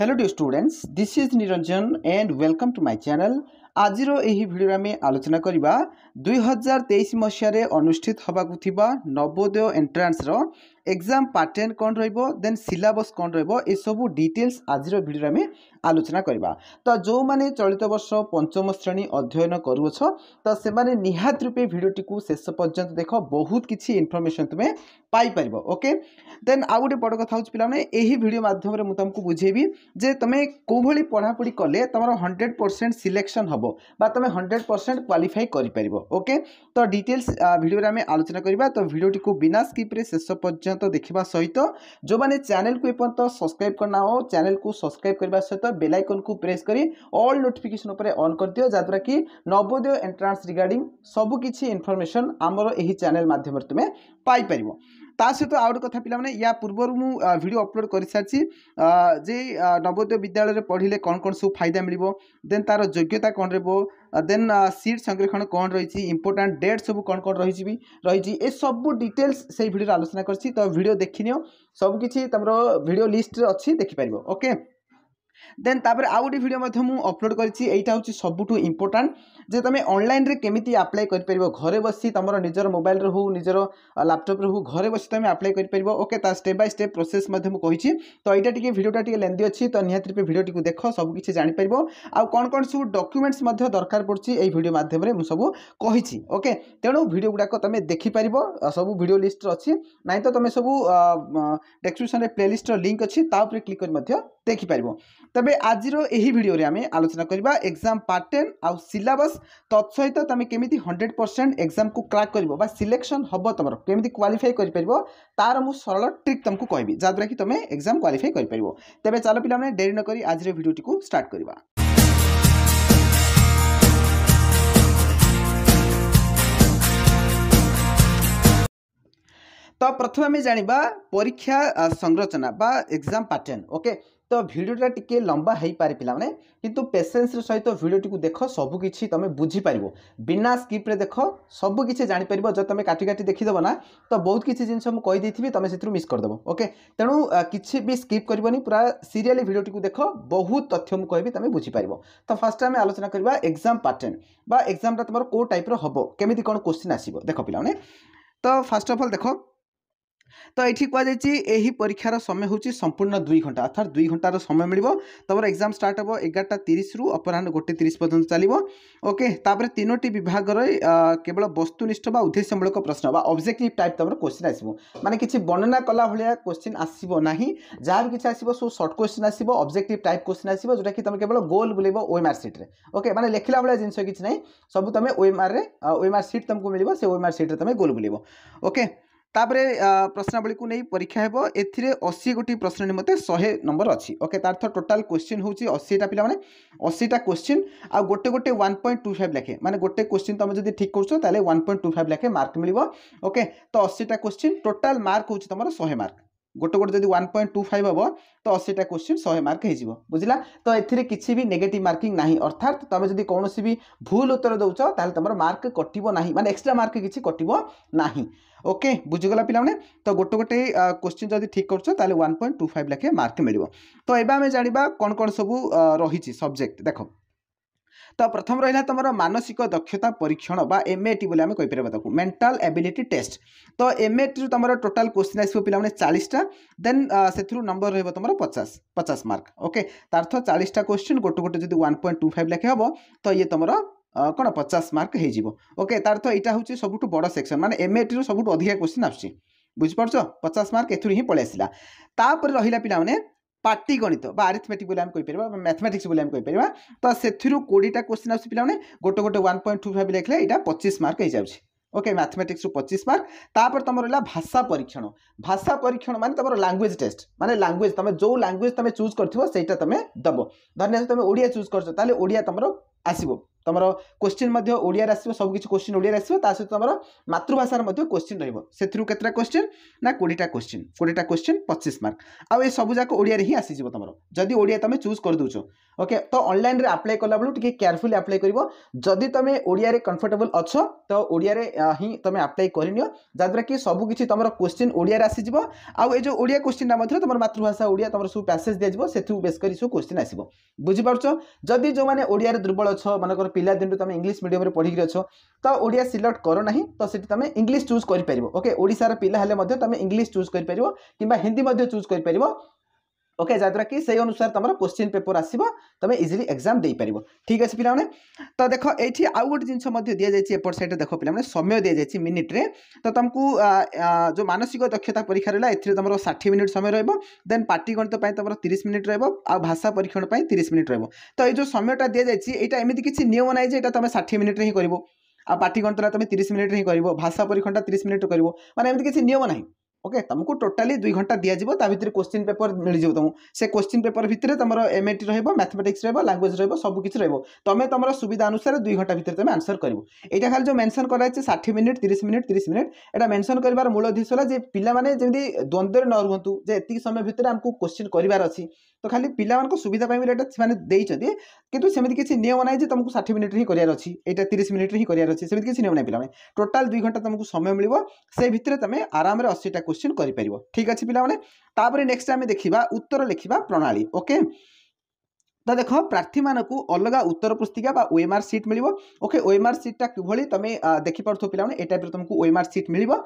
hello dear students this is Niranjan and welcome to my channel আজির এই ভিডিওরে আমি আলোচনা করা দুই হাজার তেইশ মশায় অনুষ্ঠিত হওয়া নবোদয় এন্ট্রান্সর এক্সাম প্যাটর্ন কোণ রহব দেন সিলাবস কোণ রহব এসব ডিটেলস আজির ভিডিওরে আমি আলোচনা করা তো যে চলিত বর্ষ পঞ্চম শ্রেণী অধ্যয়ন করুছ তো সে নিহাতি রূপে ভিডিওটি শেষ পর্যন্ত দেখ বহুত কিছু ইনফরমেসন তুমি পাইপার ওকে দেন আউ গোটে বড় কথা হচ্ছে পিলামানে এই ভিডিও মাধ্যমে মু তোমাকে বুঝেবি যে তুমি কোভাবে পড়াপড়ি কলে তোমার হন্ড্রেড পরসেন্ট সিলেকশন হব বা তুমি হন্ড্রেড পরসেন্ট কোয়ালিফাই করে পার ওকে তো ডিটেলস ভিডিওরে আমি আলোচনা করা তো ভিডিওটি বিনা স্কিপ্রে শেষ পর্যন্ত পর্যন্ত দেখা সহিত যে চ্যানেল এপর্যন্ত সবসক্রাইব করনা হো চ্যানেল সবসক্রাইব করা সহ বেল আইকন কু প্রেস করে অল নোটিফিকেসন উপরে অন করিদিও যাদ্বারা কি নবোদয় এন্ট্রান্স রিগার্ডিং সবু কিছু ইনফরমেসন আমার এই চ্যানেল মাধ্যমে তুমি পাইপার তা সহ আউ গোটে কথা পিলামানে ইয়া পূর্ব মু ভিডিও অপলোড করে সারিছি যে নবোদয় বিদ্যালয়ের পড়লে কম কম সব ফাইদা মিলব দেন তার যোগ্যতা কম রহব দেন uh, সিট uh, সংরক্ষণ কোণ রয়েছে ইম্পর্টাট ডেট সব কোণ কোণ রয়েছে রয়েছে এসবু ডিটেলস সেই ভিডিওর আলোচনা করছি তো ভিডিও দেখি নিও সবকিছি তোমার ভিডিও লিষ্ট্রে অছি দেখিপার ওকে দেন তাপরে আউ গোটে ভিডিও মধ্যে মু অপলোড করেছি এইটা হচ্ছে সবুঠ ইম্পর্টাট যে তুমি অনলাইনরে কমিটি আপ্লাই করে করিপার ঘরে বসি তোমার নিজের মোবাইল হো নিজের ল্যাপটপরে হো ঘরে বসি তুমি আপ্লাই করে করিপার ওকে তা স্টেপ বাই স্টেপ প্রোসেস মধ্যে মু তো এইটা টিকি ভিডিওটা টিকি লেন্দি অছি তো নিহতি রূপে ভিডিওটি দেখ সবু কিছু জাঁপার আউ কোণ কোণ সব ডকুমেন্টস দরকার পড়ছে এই ভিডিও মাধ্যমে মু সবু কইছি ওকে তেমন ভিডিও গুড়া তুমি দেখিপার সবু ভিডিও লিস্ট অছি তো তুমি সবু ডেসক্রিপশন প্লে লিষ্টর লিঙ্ক অছি তা উপরে ক্লিক করে মধ্যে দেখিপার ତେବେ ଆଜିର ଏହି ଭିଡ଼ିଓରେ ଆମେ ଆଲୋଚନା କରିବା ଏକ୍ଜାମ୍ ପାଟର୍ନ ଆଉ ସିଲାବସ୍ ତତ୍ସହିତ ତୁମେ କେମିତି ହଣ୍ଡ୍ରେଡ଼ ପରସେଣ୍ଟ ଏକ୍ଜାମ୍କୁ କ୍ରାକ୍ କରିବ ବା ସିଲେକ୍ସନ୍ ହେବ ତୁମର କେମିତି କ୍ୱାଲିଫାଇ କରିପାରିବ ତାର ମୁଁ ସରଳ ଟ୍ରିକ୍ ତୁମକୁ କହିବି ଯାହାଦ୍ୱାରା କି ତୁମେ ଏକ୍ଜାମ୍ କ୍ୱାଲିଫାଇ କରିପାରିବ ତେବେ ଚାଲ ପିଲାମାନେ ଡେରି ନ କରି ଆଜିର ଭିଡ଼ିଓଟିକୁ ଷ୍ଟାର୍ଟ କରିବା ତ ପ୍ରଥମେ ଆମେ ଜାଣିବା ପରୀକ୍ଷା ସଂରଚନା ବା ଏକ୍ଜାମ୍ ପାଟର୍ନ ଓକେ তো ভিডিওটা টিকি লম্বা হয়েপারে পিলামানে কিন্তু পেসেন্সর সহিত ভিডিওটি দেখ সবুকিছি তুমি বুঝিপার বিনা স্কিপ্রে দেখ সবুকিছি জাঁপার যদি তুমি কাটি কাটি দেখিদেব না তো বহুত কিছু জিনিস মুদি তুমি সে মিস করেদেব ওকে তেমন কিছু বি স্কিপ করবনি পুরা সিরিয়ালি ভিডিওটি দেখ বহু তথ্য মু কবি তুমি বুঝিপার তো ফার্স্ট আমি আলোচনা করা এক্সাম প্যাটর্ন বা এক্সামটা তোমার কেউ টাইপ্র হব কেমি কোণ কোশ্চিন আসব দেখ পিলামানে তো ফার্স্ট অফ অল দেখ তো এটি কুযাই এই পরীক্ষার সময় হচ্ছে সম্পূর্ণ দুই ঘন্টা অর্থাৎ দুই ঘন্টার সময় মিলব তোমার এক্সাম স্টার্ট হব এগারোটা তিরিশ রু অপরাহ্ন গোটে তিরিশ পর্যন্ত চালিব ওকে তাপরে তিনোটি বিভাগের কেবল বস্তুনিষ্ঠ বা উদ্দেশ্যমূলক প্রশ্ন বা অবজেক্টিভ টাইপ তোমার কোশ্চিন আসব মানে কিছু বর্ণনা কলা ভাইয়া কোশ্চিন আসব না যা বি কিছু আসব সব সর্ট কোশ্চিন আসব অবজেক্টিভ টাইপ কোশ্চিন আসব যেটা কি তুমি কেবল গোল বুলেব ওয়েমার সিট্রে ওকে মানে লেখিলা ভাইয়া জিনিস কিছু নাই সবু তুমি ওয়েমারে ওয়েমার সিট তুমি মিলব সে ওয়েমার সিট্রে তুমি গোল বুলেব ওকে ତାପରେ ପ୍ରଶ୍ନାବଳୀକୁ ନେଇ ପରୀକ୍ଷା ହେବ ଏଥିରେ ଅଶୀ ଗୋଟି ପ୍ରଶ୍ନ ନିମନ୍ତେ ଶହେ ନମ୍ବର ଅଛି ଓକେ ତାର ଅର୍ଥ ଟୋଟାଲ୍ କ୍ୱେଶ୍ଚିନ୍ ହେଉଛି ଅଶୀଟା ପିଲାମାନେ ଅଶୀଟା କ୍ୱେଶ୍ଚିନ୍ ଆଉ ଗୋଟେ ଗୋଟେ ୱାନ୍ ପଏଣ୍ଟ ଟୁ ଫାଇଭ୍ ଲେଖେ ମାନେ ଗୋଟେ କ୍ୱେଶ୍ଚିନ୍ ତୁମେ ଯଦି ଠିକ୍ କରୁଛ ତାହେଲେ ୱାନ୍ ପଏଣ୍ଟ ଟୁ ଫାଇଭ୍ ଲେଖେ ମାର୍କ ମିଳିବ ଓକେ ତ ଅଶୀଟା କ୍ୱେଶ୍ଚିନ୍ ଟୋଟାଲ୍ ମାର୍କ ହେଉଛି ତୁମର ଶହେ ମାର୍କ ଗୋଟେ ଗୋଟେ ଯଦି ୱାନ୍ ପଏଣ୍ଟ ଟୁ ଫାଇଭ୍ ହେବ ତ ଅଶୀଟା କ୍ୱେଶ୍ଚିନ୍ ଶହେ ମାର୍କ ହେଇଯିବ ବୁଝିଲା ତ ଏଥିରେ କିଛି ବି ନେଗେଟିଭ୍ ମାର୍କିଂ ନାହିଁ ଅର୍ଥାତ୍ ତୁମେ ଯଦି କୌଣସି ବି ଭୁଲ ଉତ୍ତର ଦେଉଛ ତାହେଲେ ତୁମର ମାର୍କ କଟିବ ନାହିଁ ମାନେ ଏକ୍ସଟ୍ରା ମାର୍କ କିଛି କଟିବ ନାହିଁ ওকে বুঝিগলা ପିଲାମାନେ ତ ଗୋଟେ ଗୋଟେ କୋଶ୍ଚିନ୍ ଯଦି ଠିକ୍ କରୁଛ ତାହେଲେ ୱାନ୍ ପଏଣ୍ଟ ଟୁ ଫାଇଭ୍ ଲେଖେ ମାର୍କ ମିଳିବ ତ ଏବେ ଆମେ ଜାଣିବା କ'ଣ କ'ଣ ସବୁ ରହିଛି ସବଜେକ୍ଟ ଦେଖ ତ ପ୍ରଥମ ରହିଲା ତୁମର ମାନସିକ ଦକ୍ଷତା ପରୀକ୍ଷଣ ବା ଏମ୍ଏଟି ବୋଲି ଆମେ କହିପାରିବା ତାକୁ ମେଣ୍ଟାଲ ଏବିଲିଟି ଟେଷ୍ଟ ତ ଏମ୍ଏଟିରୁ ତୁମର ଟୋଟାଲ କୋଶ୍ଚିନ୍ ଆସିବ ପିଲାମାନେ ଚାଳିଶଟା ଦେନ୍ ସେଥିରୁ ନମ୍ବର ରହିବ ତୁମର ପଚାଶ ପଚାଶ ମାର୍କ ଓକେ ତାର୍ଥ ଚାଳିଶଟା କୋଶ୍ଚିନ୍ ଗୋଟେ ଗୋଟେ ଯଦି ୱାନ୍ ପଏଣ୍ଟ ଟୁ ଫାଇଭ୍ ଲେଖେ ହେବ ତ ଇଏ ତୁମର କ'ଣ ପଚାଶ ମାର୍କ ହେଇଯିବ ଓକେ ତାର ତ ଏଇଟା ହେଉଛି ସବୁଠୁ ବଡ଼ ସେକ୍ସନ୍ ମାନେ ଏମ୍ଏଟିରୁ ସବୁଠୁ ଅଧିକା କୋଶ୍ଚିନ୍ ଆସୁଛି ବୁଝିପାରୁଛ ପଚାଶ ମାର୍କ ଏଥିରୁ ହିଁ ପଳେଇ ଆସିଲା ତାପରେ ରହିଲା ପିଲାମାନେ ପାଟି ଗଣିତ ବା ଆରିଥମେଟିକ୍ ବୋଲି ଆମେ କହିପାରିବା ବା ମ୍ୟାଥମେଟିକ୍ସ ବୋଲି ଆମେ କହିପାରିବା ତ ସେଥିରୁ କୋଡ଼ିଏଟା କୋଶ୍ଚିନ୍ ଆସୁଛି ପିଲାମାନେ ଗୋଟେ ଗୋଟେ ୱାନ୍ ପଏଣ୍ଟ ଟୁ ଫାଇଭ୍ ଲେଖିଲେ ଏଇଟା ପଚିଶ ମାର୍କ ହେଇଯାଉଛି ଓକେ ମ୍ୟାଥମେଟିକ୍ସରୁ ପଚିଶ ମାର୍କ ତାପରେ ତୁମର ରହିଲା ଭାଷା ପରୀକ୍ଷଣ ଭାଷା ପରୀକ୍ଷଣ ମାନେ ତୁମର ଲାଙ୍ଗୁଏଜ ଟେଷ୍ଟ ମାନେ ଲାଙ୍ଗୁଏଜ ତୁମେ ଯେଉଁ ଲାଙ୍ଗୁଏଜ ତୁମେ ଚୁଜ୍ କରିଥିବ ସେଇଟା ତୁମେ ଦେବ ଧରିନିଅ ତୁମେ ଓଡ଼ିଆ ଚୁଜ୍ କରିଛ ତାହେଲେ ଓଡ଼ିଆ ତୁମର ଆସିବ তোমার কোশ্চিন মধ্যে ওড়িয়ার আসবে সব কিছু কোশ্চিন ওড়িয়ার আসবে তা সহ তোমার মাতৃভাষার মধ্যে কোশ্চিন রহব সেথু কেতটা কোশ্চিন না কোড়িটা কোশ্চিন কোড়িটা কোশ্চিন পঁচিশ মার্ক আসবু যাক ওড়িয়ার হি আসিযোগ তোমার যদি ওড়িয়া তুমি চুজ করেদেছ ওকে তো অনলাইনে আপ্লাই কলাবেলু টিকি কেয়ারফুলি আপ্লাই করব যদি তুমি ওড়িয়ার কমফর্টেবল অছ তো ওড়িয়ার হি তুমি আপ্লাই করে নিও যাদ্বারা কি সবু কিছু তোমার কোশ্চিন ওড়িয়ার আসিযোগ আউ এই যে ওড়িয়া কোশ্চিনটা মধ্যে তোমার মাতৃভাষা ওড়িয়া তোমার সব প্যাসেজ দিয়ে সেথু বেশ করে সব কোশ্চিন আসব বুঝিপারছ যদি যে ওড়িয়ার দুর্বল છ મને કો પિલા દિન તમે ઇંગ્લિશ મીડિયમ રે પડી ગિરછો તો ઓડિયા સિલેક્ટ કરો નહીં તો સિતિ તમે ઇંગ્લિશ ચૂઝ કરી પરibou ઓકે ઓડિસા રે પિલા હેલે મધ્ય તમે ઇંગ્લિશ ચૂઝ કરી પરibou કિম্বা હિન્દી મધ્ય ચૂઝ કરી પરibou ওকে ଯାହାଦ୍ୱାରା କି ସେଇ ଅନୁସାରେ ତୁମର କୋଶ୍ଚିନ୍ ପେପର୍ ଆସିବ ତୁମେ ଇଜିଲି ଏକ୍ଜାମ୍ ଦେଇପାରିବ ଠିକ୍ ଅଛି ପିଲାମାନେ ତ ଦେଖ ଏଇଠି ଆଉ ଗୋଟେ ଜିନିଷ ମଧ୍ୟ ଦିଆଯାଇଛି ଏପଟ ସାଇଡ଼୍ରେ ଦେଖ ପିଲାମାନେ ସମୟ ଦିଆଯାଇଛି ମିନିଟ୍ରେ ତ ତୁମକୁ ଯେଉଁ ମାନସିକ ଦକ୍ଷତା ପରୀକ୍ଷା ରହିଲା ଏଥିରେ ତୁମର ଷାଠିଏ ମିନିଟ୍ ସମୟ ରହିବ ଦେନ୍ ପାଟି ଗଣିତ ପାଇଁ ତୁମର ତିରିଶ ମିନିଟ୍ ରହିବ ଆଉ ଭାଷା ପରୀକ୍ଷଣ ପାଇଁ ତିରିଶ ମିନିଟ୍ ରହିବ ତ ଏଇ ଯେଉଁ ସମୟଟା ଦିଆଯାଇଛି ଏଇଟା ଏମିତି କିଛି ନିୟମ ନାହିଁ ଯେ ଏଇଟା ତୁମେ ଷାଠିଏ ମିନିଟ୍ରେ ହିଁ କରିବ ଆଉ ପାଟି ଗଣିତଟା ତୁମେ ତିରିଶ ମିନିଟ୍ରେ ହିଁ କରିବ ଭାଷା ପରୀକ୍ଷଣଟା ତିରିଶ ମିନିଟ୍ରେ କରିବ ମାନେ ଏମିତି କିଛି ନିୟମ ନାହିଁ ওকে তুমি টোটালি দুই ঘন্টা দিয়াযিব তা ভিতরে কোশ্চিন পেপর মিলিযোগ তুমি সে কোশ্চিন পেপর ভিতরে তোমার এমএটি রহব ম্যাথমেটিক্স রহব ল্যাঙ্গুয়েজ রহব সবু কিছু রহব তুমি তোমার সুবিধা অনুসারে দুই ঘন্টা ভিতরে তুমি আনসর করব এইটা খালি যে মেনশন করা হয়েছে ষাঠিয়ে মিনিট তিরিশ মিনিট তিরিশ মিনিট এটা মেনশন করবার মূল উদ্দেশ্য হল যে পিলামানে যেমনি দ্বন্দ্বরে ন রুহতু যে এত সময় ভিতরে আমি কোশ্চিন করবার অছি ତ ଖାଲି ପିଲାମାନଙ୍କୁ ସୁବିଧା ପାଇଁ ବୋଲି ଏଇଟା ସେମାନେ ଦେଇଛନ୍ତି କିନ୍ତୁ ସେମିତି କିଛି ନିୟମ ନାହିଁ ଯେ ତୁମକୁ ଷାଠିଏ ମିନିଟ୍ରେ ହିଁ କରିବାର ଅଛି ଏଇଟା ତିରିଶ ମିନିଟ୍ରେ ହିଁ କରିବାର ଅଛି ସେମିତି କିଛି ନିୟମ ନାହିଁ ପିଲାମାନେ ଟୋଟାଲ୍ ଦୁଇ ଘଣ୍ଟା ତୁମକୁ ସମୟ ମିଳିବ ସେଇ ଭିତରେ ତୁମେ ଆରାମରେ ଅଶୀଟା କୋଶ୍ଚିନ୍ କରିପାରିବ ଠିକ୍ ଅଛି ପିଲାମାନେ ତାପରେ ନେକ୍ସଟ ଆମେ ଦେଖିବା ଉତ୍ତର ଲେଖିବା ପ୍ରଣାଳୀ ଓକେ ତ ଦେଖ ପ୍ରାର୍ଥୀମାନଙ୍କୁ ଅଲଗା ଉତ୍ତର ପୁସ୍ତିକା ବା ଓଏମ୍ଆର୍ ସିଟ୍ ମିଳିବ ଓକେ ଓଏମ୍ଆର୍ ସିଟ୍ଟା କିଭଳି ତୁମେ ଦେଖିପାରୁଥିବ ପିଲାମାନେ ଏ ଟାଇପ୍ର ତୁମକୁ ଓଏମ୍ଆର୍ ସିଟ୍ ମିଳିବ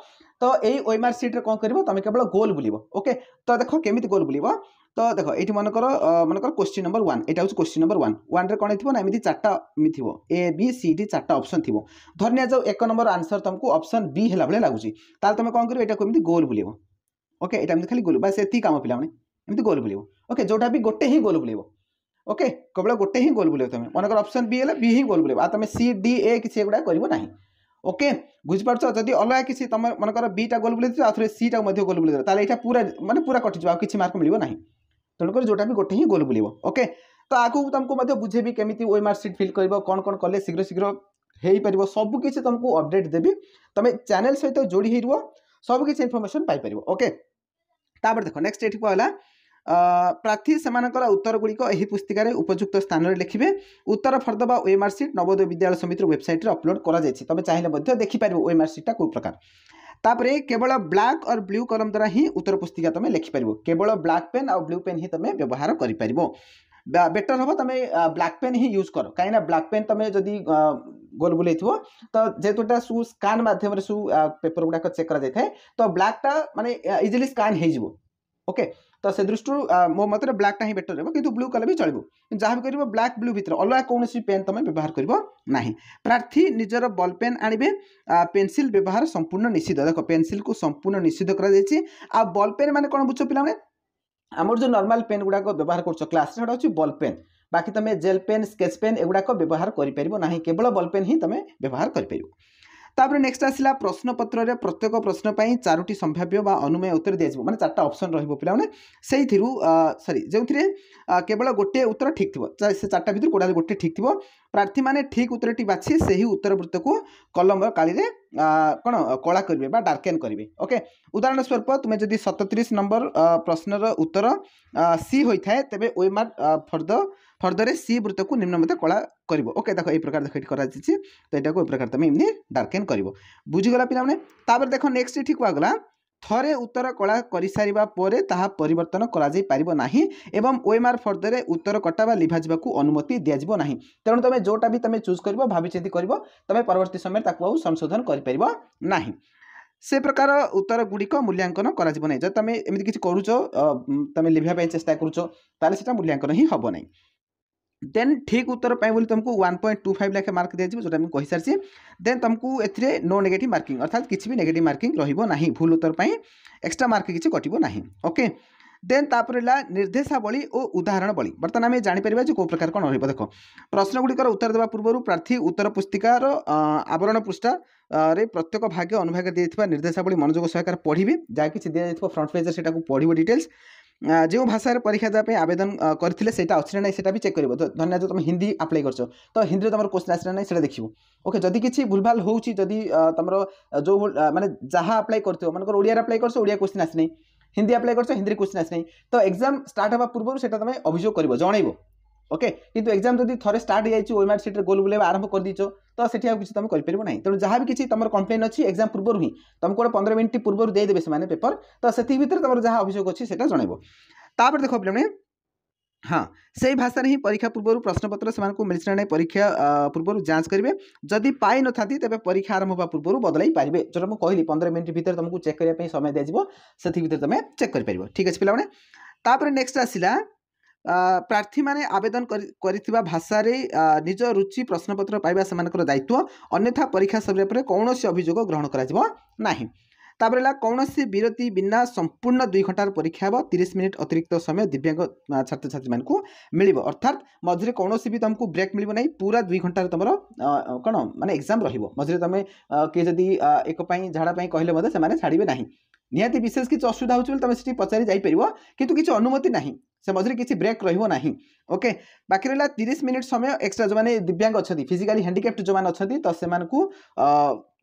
ତ ଏଇ ଓଏମ୍ଆର୍ ସିଟ୍ରେ କ'ଣ କରିବ ତୁମେ କେବଳ ଗୋଲ୍ ବୁଲିବ ଓକେ ତ ଦେଖ କେମିତି ଗୋଲ୍ ବୁଲିବ তো দেখ এইটি মনেকর মনেকর কোশ্চিন নম্বর ওয়ান এটা হচ্ছে কোশ্চিন নম্বর ওয়ান ওয়ানরে কোণ থাকবে না এমনি চারটা এমনি থাকবে এ বি সি ডি চারটা অপসন থাকবে ধরে নিয়ে যাও এক নম্বর আনসর তোমাকে অপসন বি হল ভাবে লাগুচি তাহলে তুমি কম করবে এটা এমনি গোল বুলিব ওকে এটা এমনি খালি গোল বা সেটি কাম পিলা মানে এমনি গোল বুলিব ওকে যেটা বি গোটে হি গোল বুলিব ওকে কেবল গোটে হি গোল বুলিব তুমি মনেকর অপসন বি হলে বি হি গোল বুলিব আর তুমি সি ডি এ কিছু এগুলা করব না ওকে বুঝিপারছ যদি অলগা কিছু তোমার মনে কর বিটা গোল বুলি আউথরে সিটা গোল বুলি তাহলে এটা পুরা মানে পুরা কটিযোগ আর কিছু মার্ক মিলব না ତେଣୁକରି ଯେଉଁଟା ବି ଗୋଟେ ହିଁ ଗୋଲ୍ ବୁଲିବ ଓକେ ତ ଆଗକୁ ତୁମକୁ ମଧ୍ୟ ବୁଝେଇବି କେମିତି ଓ ମାର୍କସିଟ୍ ଫିଲ୍ କରିବ କ'ଣ କ'ଣ କଲେ ଶୀଘ୍ର ଶୀଘ୍ର ହେଇପାରିବ ସବୁକିଛି ତୁମକୁ ଅପଡ଼େଟ୍ ଦେବି ତୁମେ ଚ୍ୟାନେଲ୍ ସହିତ ଯୋଡ଼ି ହେଇରୁହ ସବୁକିଛି ଇନଫର୍ମେସନ୍ ପାଇପାରିବ ଓକେ ତାପରେ ଦେଖ ନେକ୍ସଟ ଏଠି କହିଲା ପ୍ରାର୍ଥୀ ସେମାନଙ୍କର ଉତ୍ତରଗୁଡ଼ିକ ଏହି ପୁସ୍ତିକାରେ ଉପଯୁକ୍ତ ସ୍ଥାନରେ ଲେଖିବେ ଉତ୍ତର ଫର୍ଦ୍ଦ ବା ୱେମାର୍ସିଟ୍ ନବୋଦୟ ବିଦ୍ୟାଳୟ ସମିତିର ୱେବସାଇଟ୍ରେ ଅପଲୋଡ଼ କରାଯାଇଛି ତୁମେ ଚାହିଁଲେ ମଧ୍ୟ ଦେଖିପାରିବ ୱେମାର୍ସିଟ୍ଟା କେଉଁ ପ୍ରକାର ତାପରେ କେବଳ ବ୍ଲାକ୍ ଅର୍ ବ୍ଲୁ କଲମ୍ ଦ୍ୱାରା ହିଁ ଉତ୍ତର ପୁସ୍ତିକା ତୁମେ ଲେଖିପାରିବ କେବଳ ବ୍ଲାକ୍ ପେନ୍ ଆଉ ବ୍ଲୁ ପେନ୍ ହିଁ ତୁମେ ବ୍ୟବହାର କରିପାରିବ ବେଟର୍ ହେବ ତୁମେ ବ୍ଲାକ୍ ପେନ୍ ହିଁ ୟୁଜ୍ କର କାହିଁକିନା ବ୍ଲାକ୍ ପେନ୍ ତୁମେ ଯଦି ଗୋଲ ବୁଲେଇଥିବ ତ ଯେହେତୁ ଏଟା ସୁ ସ୍କାନ୍ ମାଧ୍ୟମରେ ସୁ ପେପର୍ ଗୁଡ଼ାକ ଚେକ୍ କରାଯାଇଥାଏ ତ ବ୍ଲାକ୍ଟା ମାନେ ଇଜିଲି ସ୍କାନ୍ ହେଇଯିବ ଓକେ ତ ସେ ଦୃଷ୍ଟିରୁ ମୋ ମତରେ ବ୍ଲାକ୍ଟା ହିଁ ବେଟର୍ ରହିବ କିନ୍ତୁ ବ୍ଲୁ କଲର୍ ବି ଚଳିବ ଯାହା ବି କରିବ ବ୍ଲାକ୍ ବ୍ଲୁ ଭିତରେ ଅଲଗା କୌଣସି ପେନ୍ ତୁମେ ବ୍ୟବହାର କରିବ ନାହିଁ ପ୍ରାର୍ଥୀ ନିଜର ବଲ୍ ପେନ୍ ଆଣିବେ ପେନ୍ସିଲ୍ ବ୍ୟବହାର ସମ୍ପୂର୍ଣ୍ଣ ନିଷିଦ୍ଧ ଦେଖ ପେନ୍ସିଲ୍କୁ ସମ୍ପୂର୍ଣ୍ଣ ନିଷିଦ୍ଧ କରାଯାଇଛି ଆଉ ବଲ୍ ପେନ୍ ମାନେ କ'ଣ ବୁଝ ପିଲାମାନେ ଆମର ଯେଉଁ ନର୍ମାଲ୍ ପେନ୍ ଗୁଡ଼ାକ ବ୍ୟବହାର କରୁଛ କ୍ଲାସ୍ରେ ସେଇଟା ହେଉଛି ବଲ୍ ପେନ୍ ବାକି ତୁମେ ଜେଲ୍ ପେନ୍ ସ୍କେଚ୍ ପେନ୍ ଏଗୁଡ଼ାକ ବ୍ୟବହାର କରିପାରିବ ନାହିଁ କେବଳ ବଲ୍ ପେନ୍ ହିଁ ତୁମେ ବ୍ୟବହାର କରିପାରିବ তাপরে নেক্সট আসলা প্রশ্নপত্রে প্রত্যেক প্রশ্ন পাই চারোটি সম্ভাব্য বা অনুময় উত্তর দিয়ে যাব মানে চারটা অপশন রহব পিলা সেই সেইথিরু সরি যে কেবল গোটিয়ে উত্তর ঠিক থাকবে সে চারটা ভিতর কোটা গোটিয়ে ঠিক থাকবে প্রার্থী মানে ঠিক উত্তরটি বাছি সেই উত্তর উত্তরবৃত্তক কলম কালি কোণ কলা করবে বা ডার্কেন করবে ওকে উদাহরণ স্বরূপ তুমি যদি সতত্রিশ নম্বর প্রশ্নর উত্তর সি হয়ে থাকে তবে ওয়েমার ফর দ ଫର୍ଦରେ ସି ବୃତ୍ତକୁ ନିମ୍ନମତେ କଳା କରିବ ଓକେ ଦେଖ ଏଇ ପ୍ରକାର ଦେଖ ଏଠି କରାଯାଇଛି ତ ଏଇଟାକୁ ଏ ପ୍ରକାର ତୁମେ ଏମିତି ଡାର୍କେନ୍ କରିବ ବୁଝିଗଲା ପିଲାମାନେ ତାପରେ ଦେଖ ନେକ୍ସଟ ଏଠି କୁହାଗଲା ଥରେ ଉତ୍ତର କଳା କରିସାରିବା ପରେ ତାହା ପରିବର୍ତ୍ତନ କରାଯାଇପାରିବ ନାହିଁ ଏବଂ ଓଏମ୍ଆର୍ ଫର୍ଦ୍ଦରେ ଉତ୍ତର କଟା ବା ଲିଭାଯିବାକୁ ଅନୁମତି ଦିଆଯିବ ନାହିଁ ତେଣୁ ତୁମେ ଯେଉଁଟା ବି ତୁମେ ଚୁଜ୍ କରିବ ଭାବିଚିନ୍ତି କରିବ ତୁମେ ପରବର୍ତ୍ତୀ ସମୟରେ ତାକୁ ଆଉ ସଂଶୋଧନ କରିପାରିବ ନାହିଁ ସେ ପ୍ରକାର ଉତ୍ତର ଗୁଡ଼ିକ ମୂଲ୍ୟାଙ୍କନ କରାଯିବ ନାହିଁ ଯଦି ତୁମେ ଏମିତି କିଛି କରୁଛ ତୁମେ ଲିଭିବା ପାଇଁ ଚେଷ୍ଟା କରୁଛ ତାହେଲେ ସେଇଟା ମୂଲ୍ୟାଙ୍କନ ହିଁ ହେବ ନାହିଁ देन ठीक उत्तर बोली तुमको one point two five lakh mark दिया जोटा कही सारी देन तुमको ए नो नेगेट मार्किंग अर्थात किसी भी नेगेट मार्किंग रही भूल उत्तर एक्सट्रा मार्क किसी कटो ना ओके देन तापर रहा निर्देशावली और उदाहरण बली बर्तमान आम जापर जो कौ प्रकार कौन रहा देख प्रश्न गुड़िकर उत्तर देवा पूर्व प्रार्थी उत्तर पुस्तिकार आवरण पृष्ठा रे प्रत्येक भाग्य अनुभाग दिखाई निर्देशावली मनोज सहकार पढ़े जहाँ किसी दि जाइए फ्रंट पेज से पढ़व डिटेल्स ଯେଉଁ ଭାଷାରେ ପରୀକ୍ଷା ଦେବା ପାଇଁ ଆବେଦନ କରିଥିଲେ ସେଇଟା ଅଛି ନା ନାହିଁ ସେଇଟା ବି ଚେକ୍ କରିବ ଧରିନିଅ ତୁମେ ହିନ୍ଦୀ ଆପ୍ଲାଏ କରିଛ ତ ହିନ୍ଦୀରେ ତୁମର କୋଶ୍ଚିନ୍ ଆସିଲା ନାହିଁ ସେଇଟା ଦେଖିବ ଓକେ ଯଦି କିଛି ଭୁଲଭାଲ ହେଉଛି ଯଦି ତୁମର ଯେଉଁ ମାନେ ଯାହା ଆପ୍ଲାଏ କରିଥିବ ମାନଙ୍କର ଓଡ଼ିଆରେ ଆପ୍ଲାଏ କରିଛ ଓଡ଼ିଆ କୋଶ୍ଚିନ୍ ଆସିନାହିଁ ହିନ୍ଦୀ ଆପ୍ଲାଏ କରିଛ ହିନ୍ଦୀରେ କୋଶ୍ଚିନ୍ ଆସିନାହିଁ ତ ଏକ୍ଜାମ୍ ଷ୍ଟାର୍ଟ ହେବା ପୂର୍ବରୁ ସେଇଟା ତୁମେ ଅଭିଯୋଗ କରିବ ଜଣାଇବ ওকে কিন্তু এক্সাম যদি থরে স্টার্ট হয়ে যাইছি ওয়েমার সিট্রে গোল বুলাইবা আরম্ভ করে দিয়েছ তো সেটি আর কিছু তুমি করিপার না তেমন যা বি কিছু তোমার কমপ্লেন অছি এক্সাম পূর্বর হি তোমাকে গোটে পনেরো মিনিট পূর্বর দিয়েদেবে সে পেপর তো সেটি ভিতরে তোমার যা অভিযোগ অছি সেটা জনাইব তাপরে দেখ পিলামানে हाँ से भाषा ही परीक्षा पूर्व प्रश्नपत्र से मिलना ना परीक्षा पूर्व जांच करेंगे जदि पाई ना तेज परीक्षा आरंभ होगा पूर्व बदल पारे जो मुझे कहली पंद्रह मिनट भितर तुमको चेक करने समय दीजिए से भितर तुम चेक कर ठीक अच्छे पे तापर नेक्स्ट आसला ପ୍ରାର୍ଥୀମାନେ ଆବେଦନ କରିଥିବା ଭାଷାରେ ନିଜ ରୁଚି ପ୍ରଶ୍ନପତ୍ର ପାଇବା ସେମାନଙ୍କର ଦାୟିତ୍ୱ ଅନ୍ୟଥା ପରୀକ୍ଷା ସରିବା ପରେ କୌଣସି ଅଭିଯୋଗ ଗ୍ରହଣ କରାଯିବ ନାହିଁ ତାପରେ ହେଲା କୌଣସି ବିରତି ବିନା ସମ୍ପୂର୍ଣ୍ଣ ଦୁଇ ଘଣ୍ଟାର ପରୀକ୍ଷା ହେବ ତିରିଶ ମିନିଟ୍ ଅତିରିକ୍ତ ସମୟ ଦିବ୍ୟାଙ୍ଗ ଛାତ୍ରଛାତ୍ରୀମାନଙ୍କୁ ମିଳିବ ଅର୍ଥାତ୍ ମଝିରେ କୌଣସି ବି ତୁମକୁ ବ୍ରେକ୍ ମିଳିବ ନାହିଁ ପୁରା ଦୁଇ ଘଣ୍ଟାରେ ତୁମର କ'ଣ ମାନେ ଏକ୍ଜାମ୍ ରହିବ ମଝିରେ ତୁମେ କିଏ ଯଦି ଏକ ପାଇଁ ଝାଡ଼ା ପାଇଁ କହିଲେ ମଧ୍ୟ ସେମାନେ ଛାଡ଼ିବେ ନାହିଁ ନିହାତି ବିଶେଷ କିଛି ଅସୁବିଧା ହେଉଛି ବୋଲି ତୁମେ ସେଠି ପଚାରି ଯାଇପାରିବ କିନ୍ତୁ କିଛି ଅନୁମତି ନାହିଁ ସେ ମଝିରେ କିଛି ବ୍ରେକ୍ ରହିବ ନାହିଁ ଓକେ ବାକି ରହିଲା ତିରିଶ ମିନିଟ୍ ସମୟ ଏକ୍ସଟ୍ରା ଯେଉଁମାନେ ଦିବ୍ୟାଙ୍ଗ ଅଛନ୍ତି ଫିଜିକାଲି ହ୍ୟାଣ୍ଡିକ୍ୟାପ୍ଟ ଯେଉଁମାନେ ଅଛନ୍ତି ତ ସେମାନଙ୍କୁ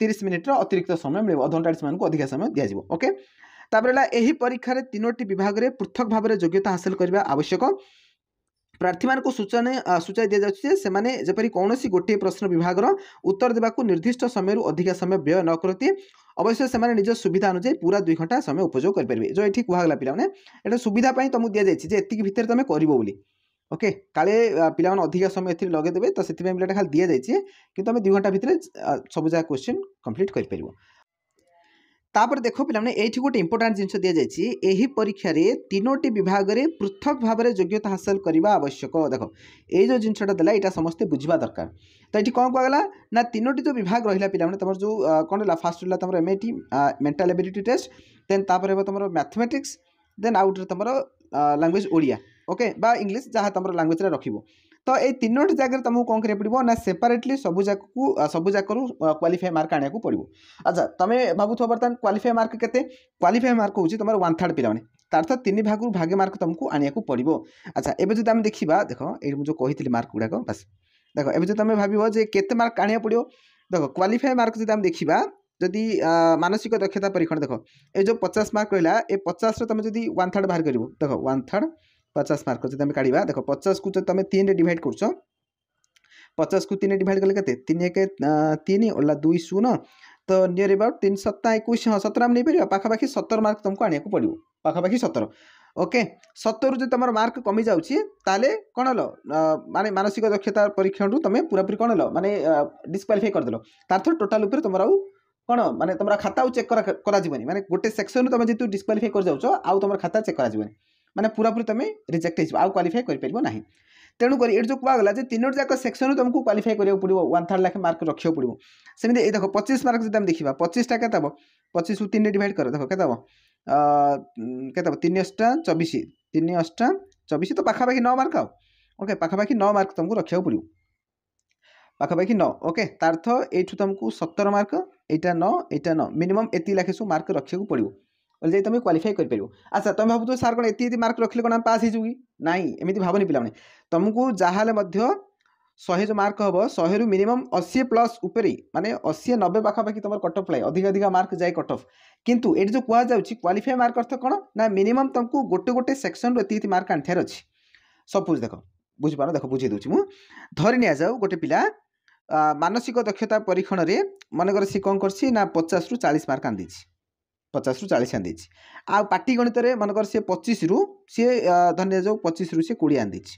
ତିରିଶ ମିନିଟ୍ର ଅତିରିକ୍ତ ସମୟ ମିଳିବ ଅଧଘଣ୍ଟାରେ ସେମାନଙ୍କୁ ଅଧିକା ସମୟ ଦିଆଯିବ ଓକେ ତାପରେ ହେଲା ଏହି ପରୀକ୍ଷାରେ ତିନୋଟି ବିଭାଗରେ ପୃଥକ ଭାବରେ ଯୋଗ୍ୟତା ହାସଲ କରିବା ଆବଶ୍ୟକ ପ୍ରାର୍ଥୀମାନଙ୍କୁ ସୂଚନା ସୂଚାଇ ଦିଆଯାଉଛି ଯେ ସେମାନେ ଯେପରି କୌଣସି ଗୋଟିଏ ପ୍ରଶ୍ନ ବିଭାଗର ଉତ୍ତର ଦେବାକୁ ନିର୍ଦ୍ଦିଷ୍ଟ ସମୟରୁ ଅଧିକା ସମୟ ବ୍ୟୟ ନ କରନ୍ତି অবশ্যই সে নিজ সুবিধা অনুযায়ী পুরা দুই ঘন্টা সময় উপযোগ করে করিপারে যে এটি কুহগলা পিলা এটা সুবিধা পাই তুমি দিয়া যাই যে এত ভিতরে তুমি করব বলে ওকে কালে পিলামানে অধিক সময় এর দেবে তো সেই পিলাটা খালি দিয়ে যাই কিন্তু আমি দুই ঘন্টা ভিতরে সবু যা কোশ্চিন কমপ্লিট করে করিপার ତାପରେ ଦେଖ ପିଲାମାନେ ଏଇଠି ଗୋଟେ ଇମ୍ପୋର୍ଟାଣ୍ଟ ଜିନିଷ ଦିଆଯାଇଛି ଏହି ପରୀକ୍ଷାରେ ତିନୋଟି ବିଭାଗରେ ପୃଥକ ଭାବରେ ଯୋଗ୍ୟତା ହାସଲ କରିବା ଆବଶ୍ୟକ ଦେଖ ଏଇ ଯେଉଁ ଜିନିଷଟା ଦେଲା ଏଇଟା ସମସ୍ତେ ବୁଝିବା ଦରକାର ତ ଏଠି କ'ଣ କୁହାଗଲା ନା ତିନୋଟି ଯେଉଁ ବିଭାଗ ରହିଲା ପିଲାମାନେ ତମର ଯେଉଁ କ'ଣ ହେଲା ଫାର୍ଷ୍ଟ ରହିଲା ତମର M T mental ability test then ତାପରେ ହେବ ତମର ମ୍ୟାଥମେଟିକ୍ସ ଦେନ୍ ଆଉ ଗୋଟେ ତମର ଲାଙ୍ଗୁଏଜ୍ ଓଡ଼ିଆ ଓକେ ବା ଇଂଲିଶ ଯାହା ତମର ଲାଙ୍ଗୁଏଜ୍ରେ ରଖିବ ତ ଏଇ ତିନୋଟି ଜାଗାରେ ତୁମକୁ କ'ଣ କରିବାକୁ ପଡ଼ିବ ନା ସେପାରେଟଲି ସବୁ ଯାକକୁ ସବୁ ଯାକରୁ କ୍ୱାଲିଫାଏ ମାର୍କ ଆଣିବାକୁ ପଡ଼ିବ ଆଚ୍ଛା ତୁମେ ଭାବୁଥିବ ବର୍ତ୍ତମାନ କ୍ୱାଲିଫାଏ ମାର୍କ କେତେ କ୍ୱାଲିଫାଏ ମାର୍କ ହେଉଛି ତୁମର ୱାନ୍ ଥାର୍ଡ଼ ପିଲାମାନେ তার অর্থাৎ তিন ভাগু ভাগে মার্ক তোমাকে আনিয়া পড়ব আচ্ছা এবে যদি আমি দেখা দেখ এই যে কহিলি মার্ক গুড়াক বাস দেখ এবে যদি তুমি ভাবিব যে কেতে মার্ক আনিয়া পড়ব দেখ কোয়ালিফাই মার্ক যদি আমি দেখা যদি মানসিক দক্ষতা পরীক্ষণ দেখ এই যে পচাশ মার্ক রহলা এই পচাশর তুমি যদি ওয়ান থার্ড বাহার করব দেখ ওয়ান থার্ড ପଚାଶ ମାର୍କ ଯଦି ଆମେ କାଢ଼ିବା ଦେଖ ପଚାଶକୁ ଯଦି ତୁମେ ତିନିରେ ଡିଭାଇଡ଼ କରୁଛ ପଚାଶକୁ ତିନି ଡିଭାଇଡ଼ କଲେ କେତେ ତିନି ଏକ ତିନି ଓଲା ଦୁଇ ଶୂନ ତ ନିୟର ଏବାଉଟ୍ ତିନି ସତା ଏକୋଇଶ ହଁ ସତର ଆମେ ନେଇପାରିବା ପାଖାପାଖି ସତର ମାର୍କ ତୁମକୁ ଆଣିବାକୁ ପଡ଼ିବ ପାଖାପାଖି ସତର ଓକେ ସତରରୁ ଯଦି ତୁମର ମାର୍କ କମିଯାଉଛି ତାହେଲେ କ'ଣ ହେଲ ମାନେ ମାନସିକ ଦକ୍ଷତା ପରୀକ୍ଷଣରୁ ତୁମେ ପୁରାପୁରି କ'ଣ ହେଲ ମାନେ ଡିସ୍କ୍ୱାଲିଫାଇ କରିଦେଲ ତାର ଟୋଟାଲ୍ ଉପରେ ତୁମର ଆଉ କ'ଣ ମାନେ ତୁମର ଖାତା ଆଉ ଚେକ୍ କରାଯିବନି ମାନେ ଗୋଟେ ସେକ୍ସନରୁ ତୁମେ ଯେହେତୁ ଡିସ୍କ୍ୱାଲିଫାଇ କରିଯାଉଛ ଆଉ ତୁମର ଖାତା ଚେକ୍ କରାଯିବନି ମାନେ ପୁରାପୁରି ତୁମେ ରିଜେକ୍ଟ ହେଇଯିବ ଆଉ କ୍ୱାଲିଫାଏ କରିପାରିବ ନାହିଁ ତେଣୁକରି ଏଠି ଯେଉଁ କୁହାଗଲା ଯେ ତିନୋଟି ଯାକ ସେକ୍ସନରୁ ତୁମକୁ କ୍ୱାଲିଫାଇ କରିବାକୁ ପଡ଼ିବ ୱାନ୍ ଥାର୍ଡ଼ ଲାଖେ ମାର୍କ ରଖିବାକୁ ପଡ଼ିବ ସେମିତି ଏଇ ଦେଖ ପଚିଶ ମାର୍କ ଯଦି ଆମେ ଦେଖିବା ପଚିଶଟା କେତେ ହେବ ପଚିଶରୁ ତିନି ଡିଭାଇଡ଼ କର ଦେଖ କେତେ ହେବ କେତେ ହେବ ତିନି ଅଷ୍ଟା ଚବିଶ ତିନି ଅଷ୍ଟା ଚବିଶ ତ ପାଖାପାଖି ନଅ ମାର୍କ ଆଉ ଓକେ ପାଖାପାଖି ନଅ ମାର୍କ ତୁମକୁ ରଖିବାକୁ ପଡ଼ିବ ପାଖାପାଖି ନଅ ଓକେ ତାର୍ଥ ଏଇଠୁ ତୁମକୁ ସତର ମାର୍କ ଏଇଟା ନଅ ଏଇଟା ନଅ ମିନିମମ୍ ଏତିକି ଲାଖେ ସବୁ ମାର୍କ ରଖିବାକୁ ପଡ଼ିବ ବୋଲି ଯାଇ ତୁମେ କ୍ୱାଲିଫାଏ କରିପାରିବ ଆଚ୍ଛା ତୁମେ ଭାବୁଥିବ ସାର୍ କ'ଣ ଏତିକି ଏତିକି ମାର୍କ ରଖିଲେ କ'ଣ ଆମେ ପାସ୍ ହେଇଯିବୁ କି ନାଇଁ ଏମିତି ଭାବନି ପିଲାମାନେ ତୁମକୁ ଯାହା ହେଲେ ମଧ୍ୟ ଶହେ ଯେଉଁ ମାର୍କ ହେବ ଶହେରୁ ମିନିମମ୍ ଅଶୀ ପ୍ଲସ୍ ଉପରେ ମାନେ ଅଶୀ ନବେ ପାଖାପାଖି ତୁମର କଟ୍ ଅଫ୍ ଲାଗେ ଅଧିକ ଅଧିକ ମାର୍କ ଯାଏ କଟ୍ ଅଫ୍ କିନ୍ତୁ ଏଠି ଯେଉଁ କୁହାଯାଉଛି କ୍ୱାଲିଫାଏ ମାର୍କ ଅର୍ଥ କ'ଣ ନା ମିନିମମ୍ ତୁମକୁ ଗୋଟେ ଗୋଟେ ସେକ୍ସନରୁ ଏତିକି ଏତିକି ମାର୍କ ଆଣିଥିବାର ଅଛି ସପୋଜ୍ ଦେଖ ବୁଝିପାରୁନ ଦେଖ ବୁଝେଇ ଦେଉଛି ମୁଁ ଧରି ନିଆଯାଉ ଗୋଟେ ପିଲା ମାନସିକ ଦକ୍ଷତା ପରୀକ୍ଷଣରେ ମନେକର ସେ କ'ଣ କରିଛି ନା ପଚାଶରୁ ଚାଳିଶ ମାର୍କ ଆଣିଦେଇଛି ପଚାଶରୁ ଚାଳିଶ ଆଣିଦେଇଛି ଆଉ ପାଟି ଗଣିତରେ ମନେକର ସିଏ ପଚିଶରୁ ସିଏ ଧରି ନିଆଯାଉ ପଚିଶରୁ ସିଏ କୋଡ଼ିଏ ଆଣିଦେଇଛି